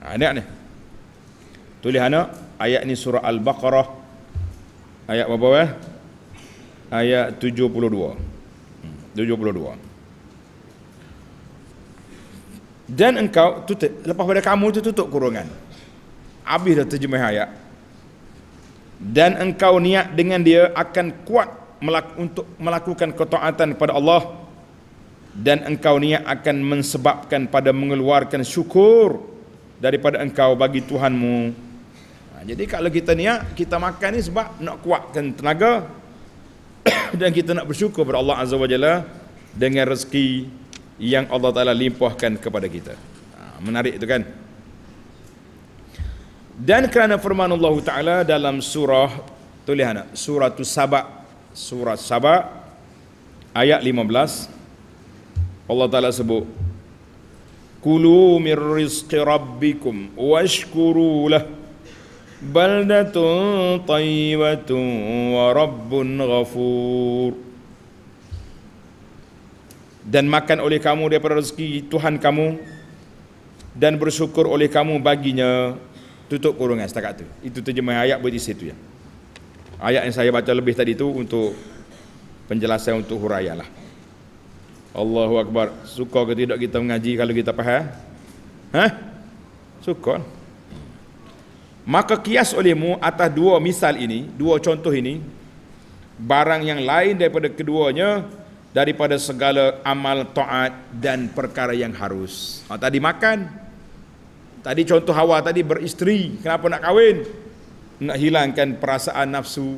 A: ha, ni ni tulis anak ayat ni surah al-baqarah Ayat berapa eh? Ayat 72. 72. Hmm, dan engkau tutup lepas pada kamu itu tutup kurungan. Habis dah terjemah ayat. Dan engkau niat dengan dia akan kuat melaku, untuk melakukan ketaatan kepada Allah dan engkau niat akan mensebabkan pada mengeluarkan syukur daripada engkau bagi Tuhanmu jadi kalau kita niat kita makan ni sebab nak kuatkan tenaga (coughs) dan kita nak bersyukur kepada Allah Azza wa Jalla dengan rezeki yang Allah Taala limpahkan kepada kita. menarik tu kan? Dan kerana firman Allah Taala dalam surah tulis anak surah tu Sabak surah Sabak ayat 15 Allah Taala sebut Kulu min rizqi rabbikum washkuru lahu بلدة طيبة ورب غفور dan makan oleh kamu daripada rezeki Tuhan kamu dan bersyukur oleh kamu baginya tutup kurungan setakat itu itu terjemah ayat buat isi ya ayat yang saya baca lebih tadi itu untuk penjelasan untuk huraya lah Allahu Akbar suka ke tidak kita mengaji kalau kita faham ha? suka Maka kias olehmu atas dua misal ini, dua contoh ini, barang yang lain daripada keduanya, daripada segala amal, taat dan perkara yang harus. Oh, tadi makan, tadi contoh Hawa tadi beristri, kenapa nak kahwin? Nak hilangkan perasaan nafsu,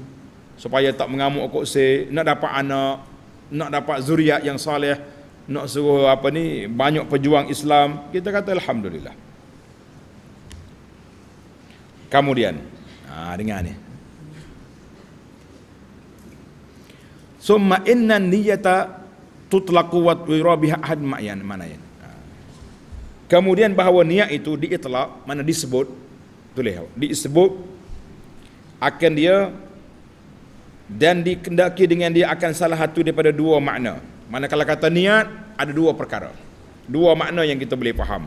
A: supaya tak mengamuk se. nak dapat anak, nak dapat zuriat yang soleh, nak suruh apa ni, banyak pejuang Islam, kita kata Alhamdulillah. Kemudian ha, Dengar ni Summa inna niyata tutlaqu wa yura biha ahad ma'yan mana ya? Kemudian bahawa niat itu diitlaq mana disebut tulis disebut akan dia dan dikendaki dengan dia akan salah satu daripada dua makna. Mana kalau kata niat ada dua perkara. Dua makna yang kita boleh faham.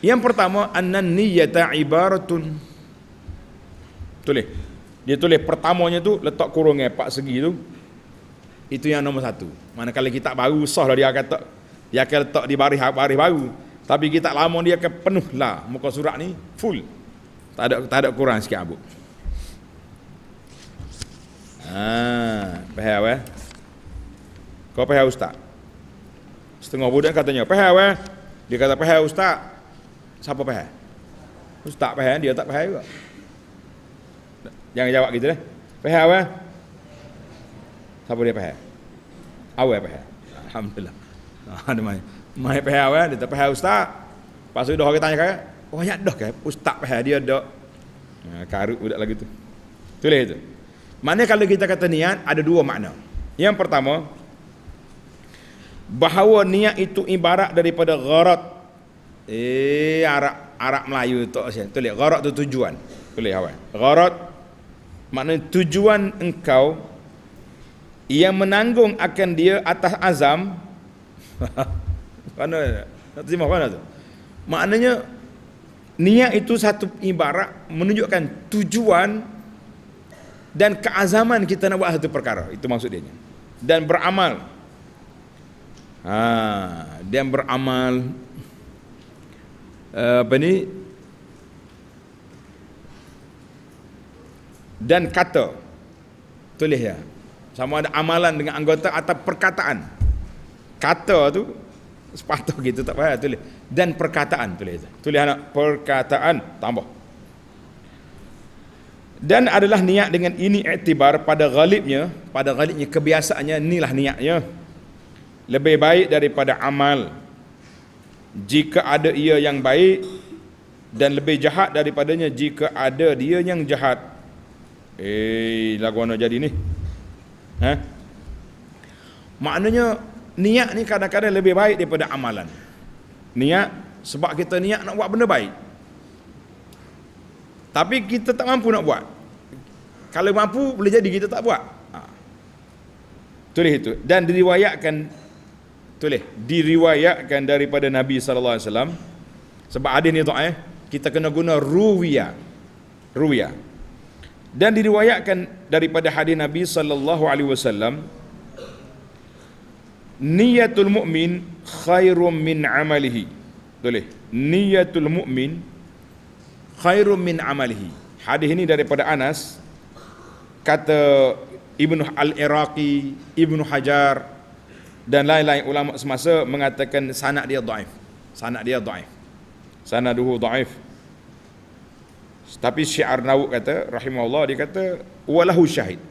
A: Yang pertama annan niyyata ibaratun. Tulis. Dia tulis pertamanya tu letak kurung empat segi tu. Itu yang nombor satu. Mana Manakala kita baru sah dah dia kata dia akan letak di baris baris baru. Tapi kita lama dia akan penuh lah muka surat ni full. Tak ada tak ada kurang sikit abuk. Ah, faham eh? Kau faham ustaz? Setengah budak katanya, "Faham eh?" Dia kata, "Faham ustaz." siapa faham? ustaz tak dia tak faham juga. Jangan jawab gitu deh. Faham apa? Siapa dia faham? Awal apa faham? Alhamdulillah. Ada mai. Mai faham apa? Dia tak faham ustaz. Pas itu orang tanya kaya, oh ya dah kaya, ustaz faham dia dah. Nah, karut budak lagi tu. Tulis itu. Mana kalau kita kata niat, ada dua makna. Yang pertama, bahawa niat itu ibarat daripada gharat Eh Arab Arab Melayu tu, sian. Tu lihat gharat tu tujuan. Tu lihat awak. Gharat maknanya tujuan engkau yang menanggung akan dia atas azam. (laughs) mana? Nak terima mana tu? Maknanya niat itu satu ibarat menunjukkan tujuan dan keazaman kita nak buat satu perkara. Itu maksud dia. Dan beramal. Ha, dan beramal Eh, apa ni dan kata tulis ya sama ada amalan dengan anggota atau perkataan kata tu sepatu (laughs) gitu tak payah tulis dan perkataan tulis tulis anak perkataan tambah dan adalah niat dengan ini iktibar pada galibnya pada galibnya kebiasaannya inilah niatnya lebih baik daripada amal jika ada ia yang baik dan lebih jahat daripadanya jika ada dia yang jahat eh lagu mana jadi ni ha maknanya niat ni kadang-kadang lebih baik daripada amalan niat sebab kita niat nak buat benda baik tapi kita tak mampu nak buat kalau mampu boleh jadi kita tak buat ha. tulis itu dan diriwayatkan Tulis diriwayatkan daripada Nabi sallallahu alaihi wasallam. Sebab hadis ni tu eh, kita kena guna ruwiya. Ruwiya. Dan diriwayatkan daripada hadis Nabi sallallahu alaihi wasallam Niyatul mu'min khairum min amalihi. Tulis. Niyatul mu'min khairum min amalihi. Hadis ini daripada Anas kata Ibnu Al-Iraqi, Ibnu Hajar, dan lain-lain ulama semasa mengatakan sanad dia dhaif. Sanad dia dhaif. Sanaduhu dhaif. Tapi Syiar Nawuk kata rahimahullah dia kata walahu syahid.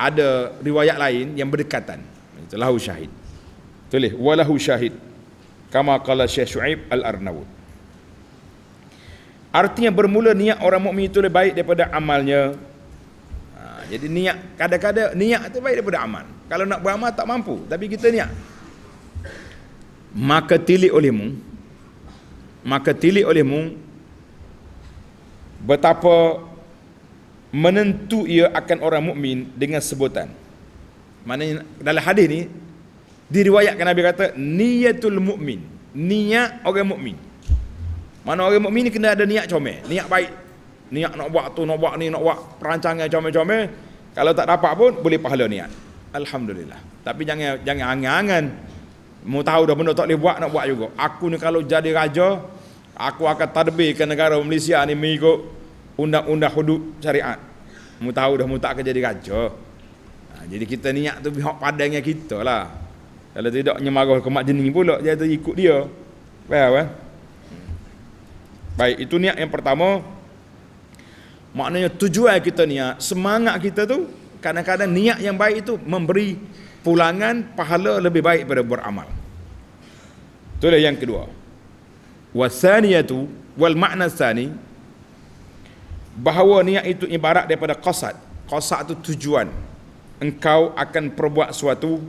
A: Ada riwayat lain yang berdekatan. Itulahu syahid. Tulis walahu syahid. Kama qala Syekh Shu'aib Al-Arnawut. Artinya bermula niat orang mukmin itu lebih baik daripada amalnya. Ha, jadi niat kadang-kadang niat itu baik daripada amal. Kalau nak beramal tak mampu Tapi kita niat Maka tilik olehmu Maka tilik olehmu Betapa Menentu ia akan orang mukmin Dengan sebutan Maknanya dalam hadis ni Diriwayatkan Nabi kata niatul mukmin Niat orang mukmin. Mana orang mukmin ni kena ada niat comel Niat baik Niat nak buat tu, nak buat ni, nak buat perancangan comel-comel Kalau tak dapat pun, boleh pahala niat Alhamdulillah. Tapi jangan jangan angan-angan. Mau tahu dah benda tak boleh buat, nak buat juga. Aku ni kalau jadi raja, aku akan tadbir ke negara Malaysia ni mengikut undang-undang hudud syariat. Mau tahu dah, mau tak jadi raja. Ha, jadi kita niat tu pihak padangnya kita lah. Kalau tidak nyemarah ke mak jening pula, dia tu ikut dia. Baik. kan? Eh? Baik, itu niat yang pertama. Maknanya tujuan kita niat, semangat kita tu kadang-kadang niat yang baik itu memberi pulangan pahala lebih baik daripada beramal. Itu Itulah yang kedua. Wasaniyatu wal makna sani bahawa niat itu ibarat daripada qasad. Qasad itu tujuan. Engkau akan perbuat sesuatu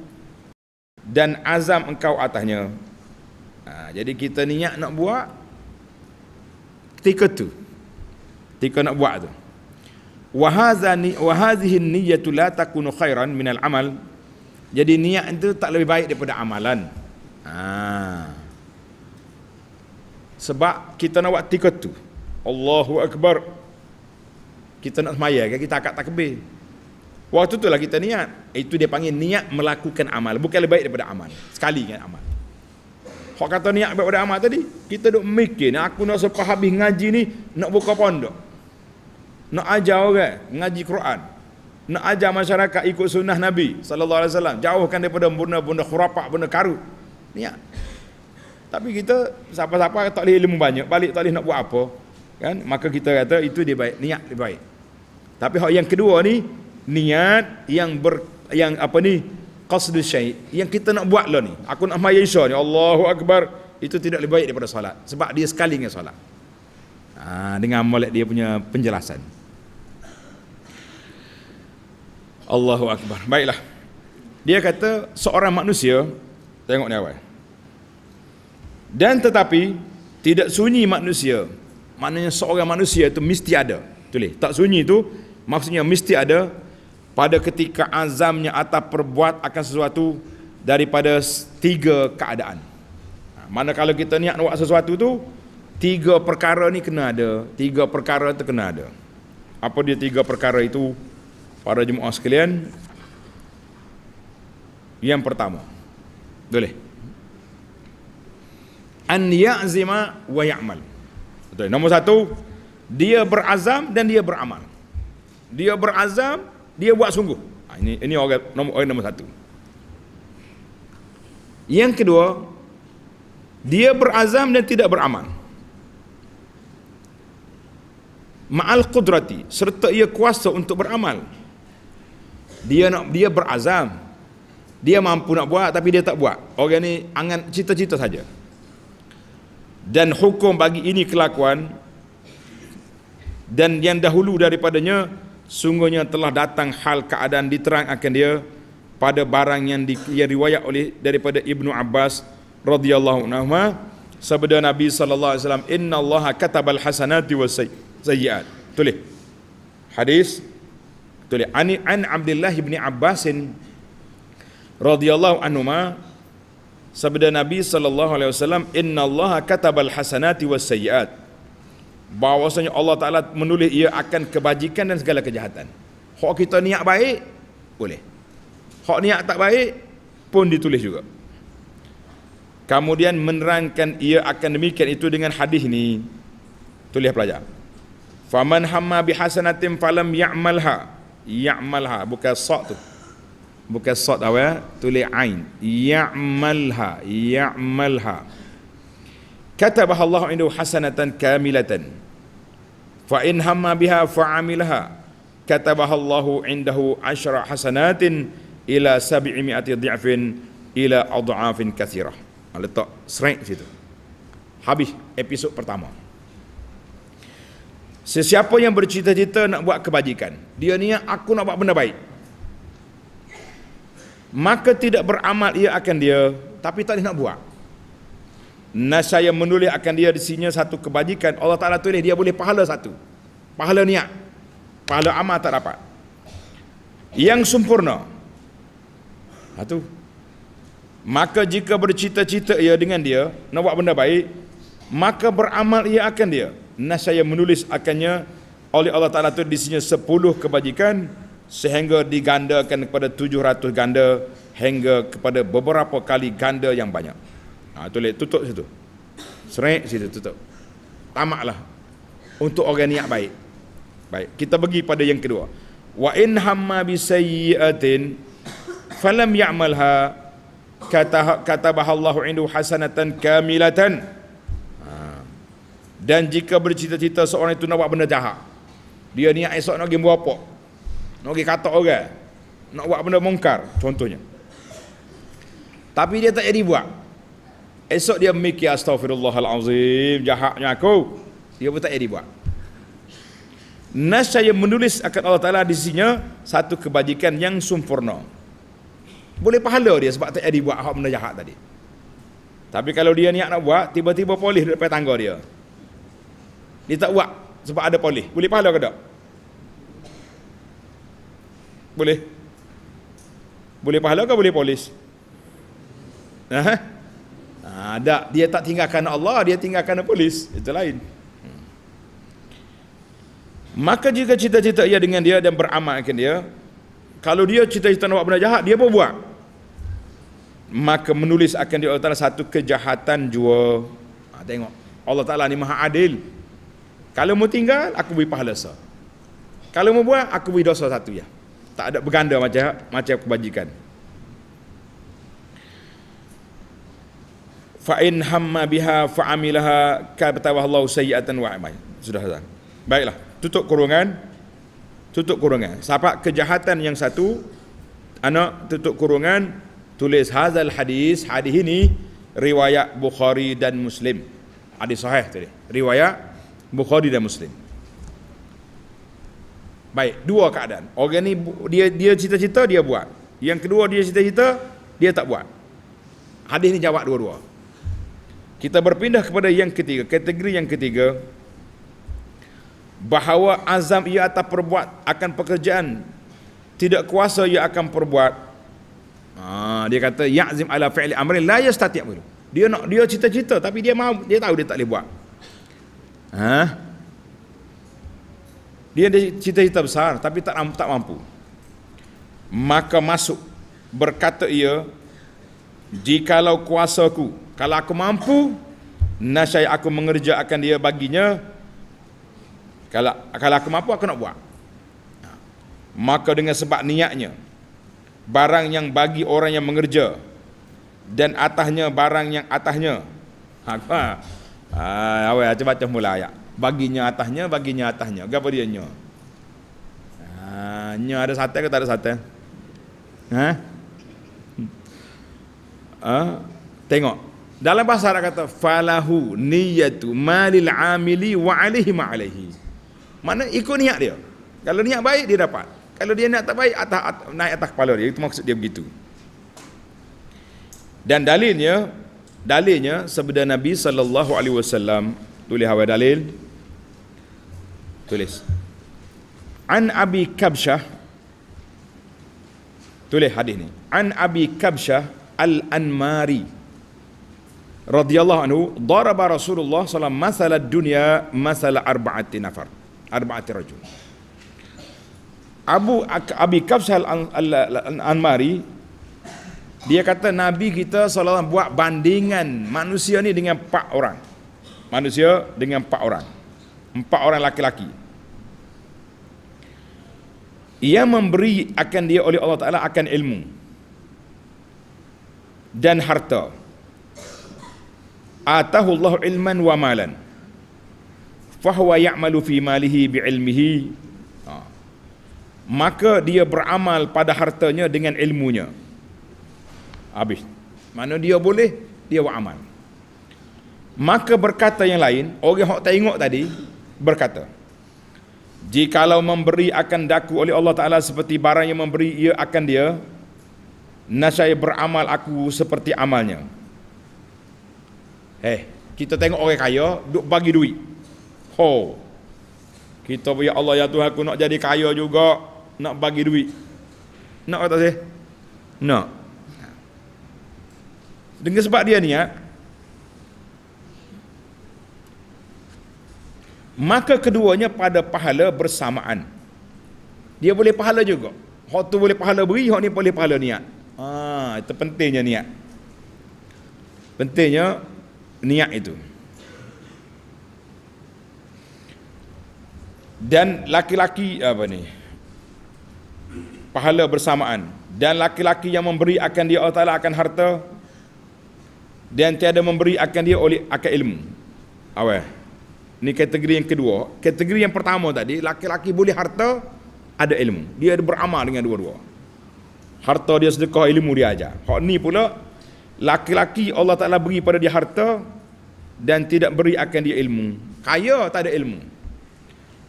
A: dan azam engkau atasnya. Ha, jadi kita niat nak buat ketika tu. Ketika nak buat tu wa hadhihi niyyatu la takunu khairan min amal jadi niat itu tak lebih baik daripada amalan ha. sebab kita nak buat tiga tu Allahu Akbar kita nak semaya kan kita akad takbir waktu tu lah kita niat itu dia panggil niat melakukan amal bukan lebih baik daripada amal sekali kan amal Hak kata niat baik pada amal tadi, kita duk mikir, aku nak sepah habis ngaji ni, nak buka pondok nak ajar orang ngaji Quran nak ajar masyarakat ikut sunnah Nabi sallallahu alaihi wasallam jauhkan daripada benda-benda khurafat benda karut niat tapi kita siapa-siapa tak boleh ilmu banyak balik tak boleh nak buat apa kan maka kita kata itu dia baik niat dia baik tapi hak yang kedua ni niat yang ber, yang apa ni qasdu syai yang kita nak buat lah ni aku nak mai ni Allahu akbar itu tidak lebih baik daripada solat sebab dia sekali dengan solat ha, dengan molek dia punya penjelasan Allahu Akbar. Baiklah. Dia kata seorang manusia tengok ni awal. Dan tetapi tidak sunyi manusia. Maknanya seorang manusia itu mesti ada. Tulis. Tak sunyi itu maksudnya mesti ada pada ketika azamnya atau perbuat akan sesuatu daripada tiga keadaan. Ha, mana kalau kita niat buat sesuatu tu tiga perkara ni kena ada, tiga perkara itu kena ada. Apa dia tiga perkara itu? para jemaah sekalian yang pertama boleh an ya'zima wa ya'mal betul nombor satu dia berazam dan dia beramal dia berazam dia buat sungguh ha, ini ini orang nombor orang nombor satu yang kedua dia berazam dan tidak beramal ma'al qudrati serta ia kuasa untuk beramal dia nak dia berazam dia mampu nak buat tapi dia tak buat orang ni angan cita-cita saja dan hukum bagi ini kelakuan dan yang dahulu daripadanya sungguhnya telah datang hal keadaan diterang akan dia pada barang yang diriwayat oleh daripada Ibnu Abbas radhiyallahu anhu sabda Nabi sallallahu alaihi wasallam innallaha katabal hasanati was sayyiat tulis hadis tulis ya? an an Abdullah bin Abbasin radhiyallahu anhu ma sabda Nabi sallallahu alaihi wasallam inna Allah katabal hasanati was sayiat bahwasanya Allah Taala menulis ia akan kebajikan dan segala kejahatan hok kita niat baik boleh hok niat tak baik pun ditulis juga kemudian menerangkan ia akan demikian itu dengan hadis ini tulis pelajar faman hamma bihasanatin falam ya'malha ya ya'malha bukan sa tu bukan sa tau ya tulis ain ya'malha ya'malha katabah Allah indahu hasanatan kamilatan fa in hamma biha fa'amilha katabah Allah indahu asyara hasanatin ila sabi'i mi'ati di'afin ila ad'afin kathirah ah, letak serik situ habis episod pertama Sesiapa yang bercita-cita nak buat kebajikan Dia niat aku nak buat benda baik Maka tidak beramal ia akan dia Tapi tak nak buat Nasya yang menulis akan dia Disinya satu kebajikan Allah Ta'ala tulis dia boleh pahala satu Pahala niat Pahala amal tak dapat Yang sempurna Satu ha Maka jika bercita-cita ia dengan dia Nak buat benda baik Maka beramal ia akan dia nas saya menulis akannya oleh Allah Taala itu di sini 10 kebajikan sehingga digandakan kepada 700 ganda hingga kepada beberapa kali ganda yang banyak. Ha tu tutup situ. Serik situ tutup. Tamaklah untuk orang niat baik. Baik, kita bagi pada yang kedua. Wa in hamma bi sayyi'atin falam ya'malha kata kata bahallahu indu hasanatan kamilatan. Dan jika bercita-cita seorang itu nak buat benda jahat. Dia niat esok nak pergi berapa. Nak pergi kata orang. Nak buat benda mongkar contohnya. Tapi dia tak jadi buat. Esok dia mikir astagfirullahalazim jahatnya aku. Dia pun tak jadi buat. Nasya yang menulis akan Allah Ta'ala di sini satu kebajikan yang sempurna. Boleh pahala dia sebab tak jadi buat hak benda jahat tadi. Tapi kalau dia niat nak buat, tiba-tiba polis depan tangga dia. Dia tak buat sebab ada polis. Boleh pahala ke tak? Boleh. Boleh pahala ke boleh polis? Ha? Ha, tak. Dia tak tinggalkan Allah, dia tinggalkan polis. Itu lain. Hmm. Maka jika cita-cita ia dengan dia dan beramalkan dia, kalau dia cita-cita nak buat benda jahat, dia boleh buat. Maka menulis akan dia Allah Ta'ala satu kejahatan jua. Ha, tengok. Allah Ta'ala ni maha adil. Kalau mu tinggal, aku beri pahala sah. Kalau mu buat, aku beri dosa satu ya. Tak ada berganda macam macam kebajikan. Fa in hamma biha fa amilaha ka Allahu sayyatan wa amal. Sudah sudah. Baiklah, tutup kurungan. Tutup kurungan. Siapa kejahatan yang satu anak tutup kurungan tulis hazal hadis hadis ini riwayat Bukhari dan Muslim. Hadis sahih tadi. Riwayat Bukhari dan Muslim. Baik, dua keadaan. Orang ni dia dia cita-cita dia buat. Yang kedua dia cita-cita dia tak buat. Hadis ni jawab dua-dua. Kita berpindah kepada yang ketiga, kategori yang ketiga bahawa azam ia atas perbuat akan pekerjaan tidak kuasa ia akan perbuat ha, dia kata ya'zim ala fi'li amrin la yastati' dia nak dia cita-cita tapi dia mau dia tahu dia tak boleh buat Ha? Dia ada cita-cita besar tapi tak tak mampu. Maka masuk berkata ia, "Jikalau kuasaku, kalau aku mampu, nasyai aku mengerjakan dia baginya. Kalau kalau aku mampu aku nak buat." Ha. Maka dengan sebab niatnya barang yang bagi orang yang mengerja dan atasnya barang yang atasnya. Ha, Ah, awak aja baca mula ayat. Baginya atasnya, baginya atasnya. Gapo dia nyo? Ah, nyo ada satu ke tak ada satu? Ha? Hmm. Ah, tengok. Dalam bahasa Arab kata falahu niyatu malil amili wa alihi ma alihi. Mana ikut niat dia. Kalau niat baik dia dapat. Kalau dia niat tak baik atas, atas naik atas kepala dia. Itu maksud dia begitu. Dan dalilnya Dalilnya sabda Nabi sallallahu alaihi wasallam tulis awal dalil tulis An Abi Kabsyah tulis hadis ni An Abi Kabsyah Al-Anmari radhiyallahu anhu daraba Rasulullah sallallahu alaihi wasallam masal dunya masal arba'ati nafar arba'ati rajul Abu Abi Kabsyah Al-Anmari dia kata Nabi kita seolah buat bandingan manusia ni dengan empat orang. Manusia dengan empat orang. Empat orang laki-laki. Ia memberi akan dia oleh Allah Ta'ala akan ilmu. Dan harta. Atahu Allah ilman wa malan. Fahuwa ya'malu fi malihi bi'ilmihi. Ha. Maka dia beramal pada hartanya dengan ilmunya habis mana dia boleh dia buat amal maka berkata yang lain orang yang tak ingat tadi berkata jikalau memberi akan daku oleh Allah taala seperti barang yang memberi ia akan dia nasai beramal aku seperti amalnya eh kita tengok orang kaya duk bagi duit ho kita ya Allah ya Tuhan aku nak jadi kaya juga nak bagi duit nak kata sih nak no. Dengan sebab dia niat ya, Maka keduanya pada pahala bersamaan Dia boleh pahala juga Hak tu boleh pahala beri, hak ni boleh pahala niat ha, Itu pentingnya niat Pentingnya niat itu Dan laki-laki apa ni Pahala bersamaan Dan laki-laki yang memberi akan dia Allah Ta'ala akan harta dan tiada memberi akan dia oleh akal ilmu. Awal. Ni kategori yang kedua. Kategori yang pertama tadi, laki-laki boleh harta ada ilmu. Dia ada beramal dengan dua-dua. Harta dia sedekah ilmu dia ajar. Hak ni pula laki-laki Allah Taala beri pada dia harta dan tidak beri akan dia ilmu. Kaya tak ada ilmu.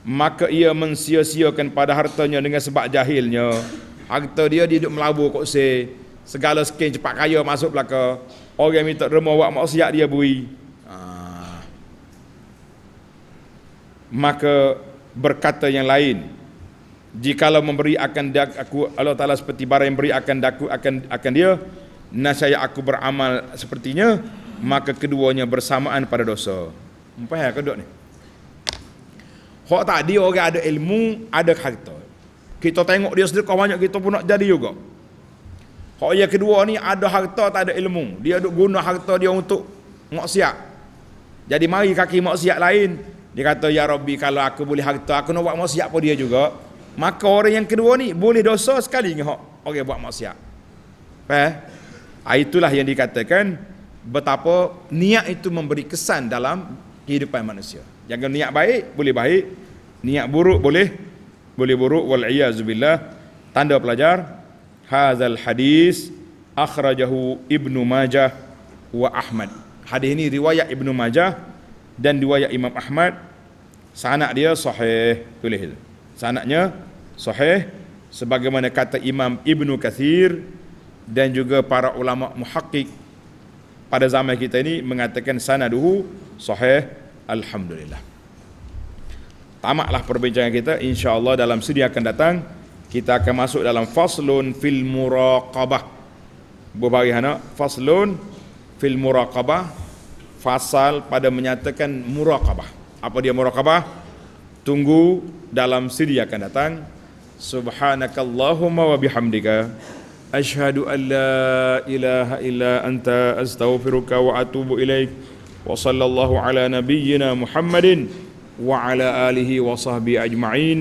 A: Maka ia mensia-siakan pada hartanya dengan sebab jahilnya. Harta dia dia duduk melabur kok se segala sekian cepat kaya masuk belaka. Orang yang minta derma buat maksiat dia bui. Ah. Maka berkata yang lain. Jika Allah memberi akan dia, aku Allah Taala seperti barang yang beri akan daku akan akan dia nasaya aku beramal sepertinya maka keduanya bersamaan pada dosa. Umpah ya kedok ni. Hak tadi orang ada ilmu, ada harta. Kita tengok dia sedekah banyak kita pun nak jadi juga. Hak yang kedua ni ada harta tak ada ilmu. Dia duk guna harta dia untuk maksiat. Jadi mari kaki maksiat lain. Dia kata ya Rabbi kalau aku boleh harta aku nak buat maksiat pun dia juga. Maka orang yang kedua ni boleh dosa sekali dengan hak orang okay, buat maksiat. Eh? itulah yang dikatakan betapa niat itu memberi kesan dalam kehidupan manusia. Jangan niat baik boleh baik, niat buruk boleh boleh buruk wal iazubillah. Tanda pelajar hadzal hadis akhrajahu Ibnu Majah wa Ahmad. Hadis ini riwayat Ibnu Majah dan riwayat Imam Ahmad. Sanad dia sahih. Tulis itu. Sanadnya sahih sebagaimana kata Imam Ibnu Kathir dan juga para ulama muhakkik pada zaman kita ini mengatakan sanaduhu sahih alhamdulillah tamatlah perbincangan kita insyaallah dalam sedia akan datang kita akan masuk dalam faslun fil muraqabah berbagai hana faslun fil muraqabah fasal pada menyatakan muraqabah apa dia muraqabah tunggu dalam siri akan datang subhanakallahumma wa bihamdika ashhadu an ilaha illa anta astaghfiruka wa atubu ilaik wa sallallahu ala nabiyyina muhammadin wa ala alihi wa sahbihi ajma'in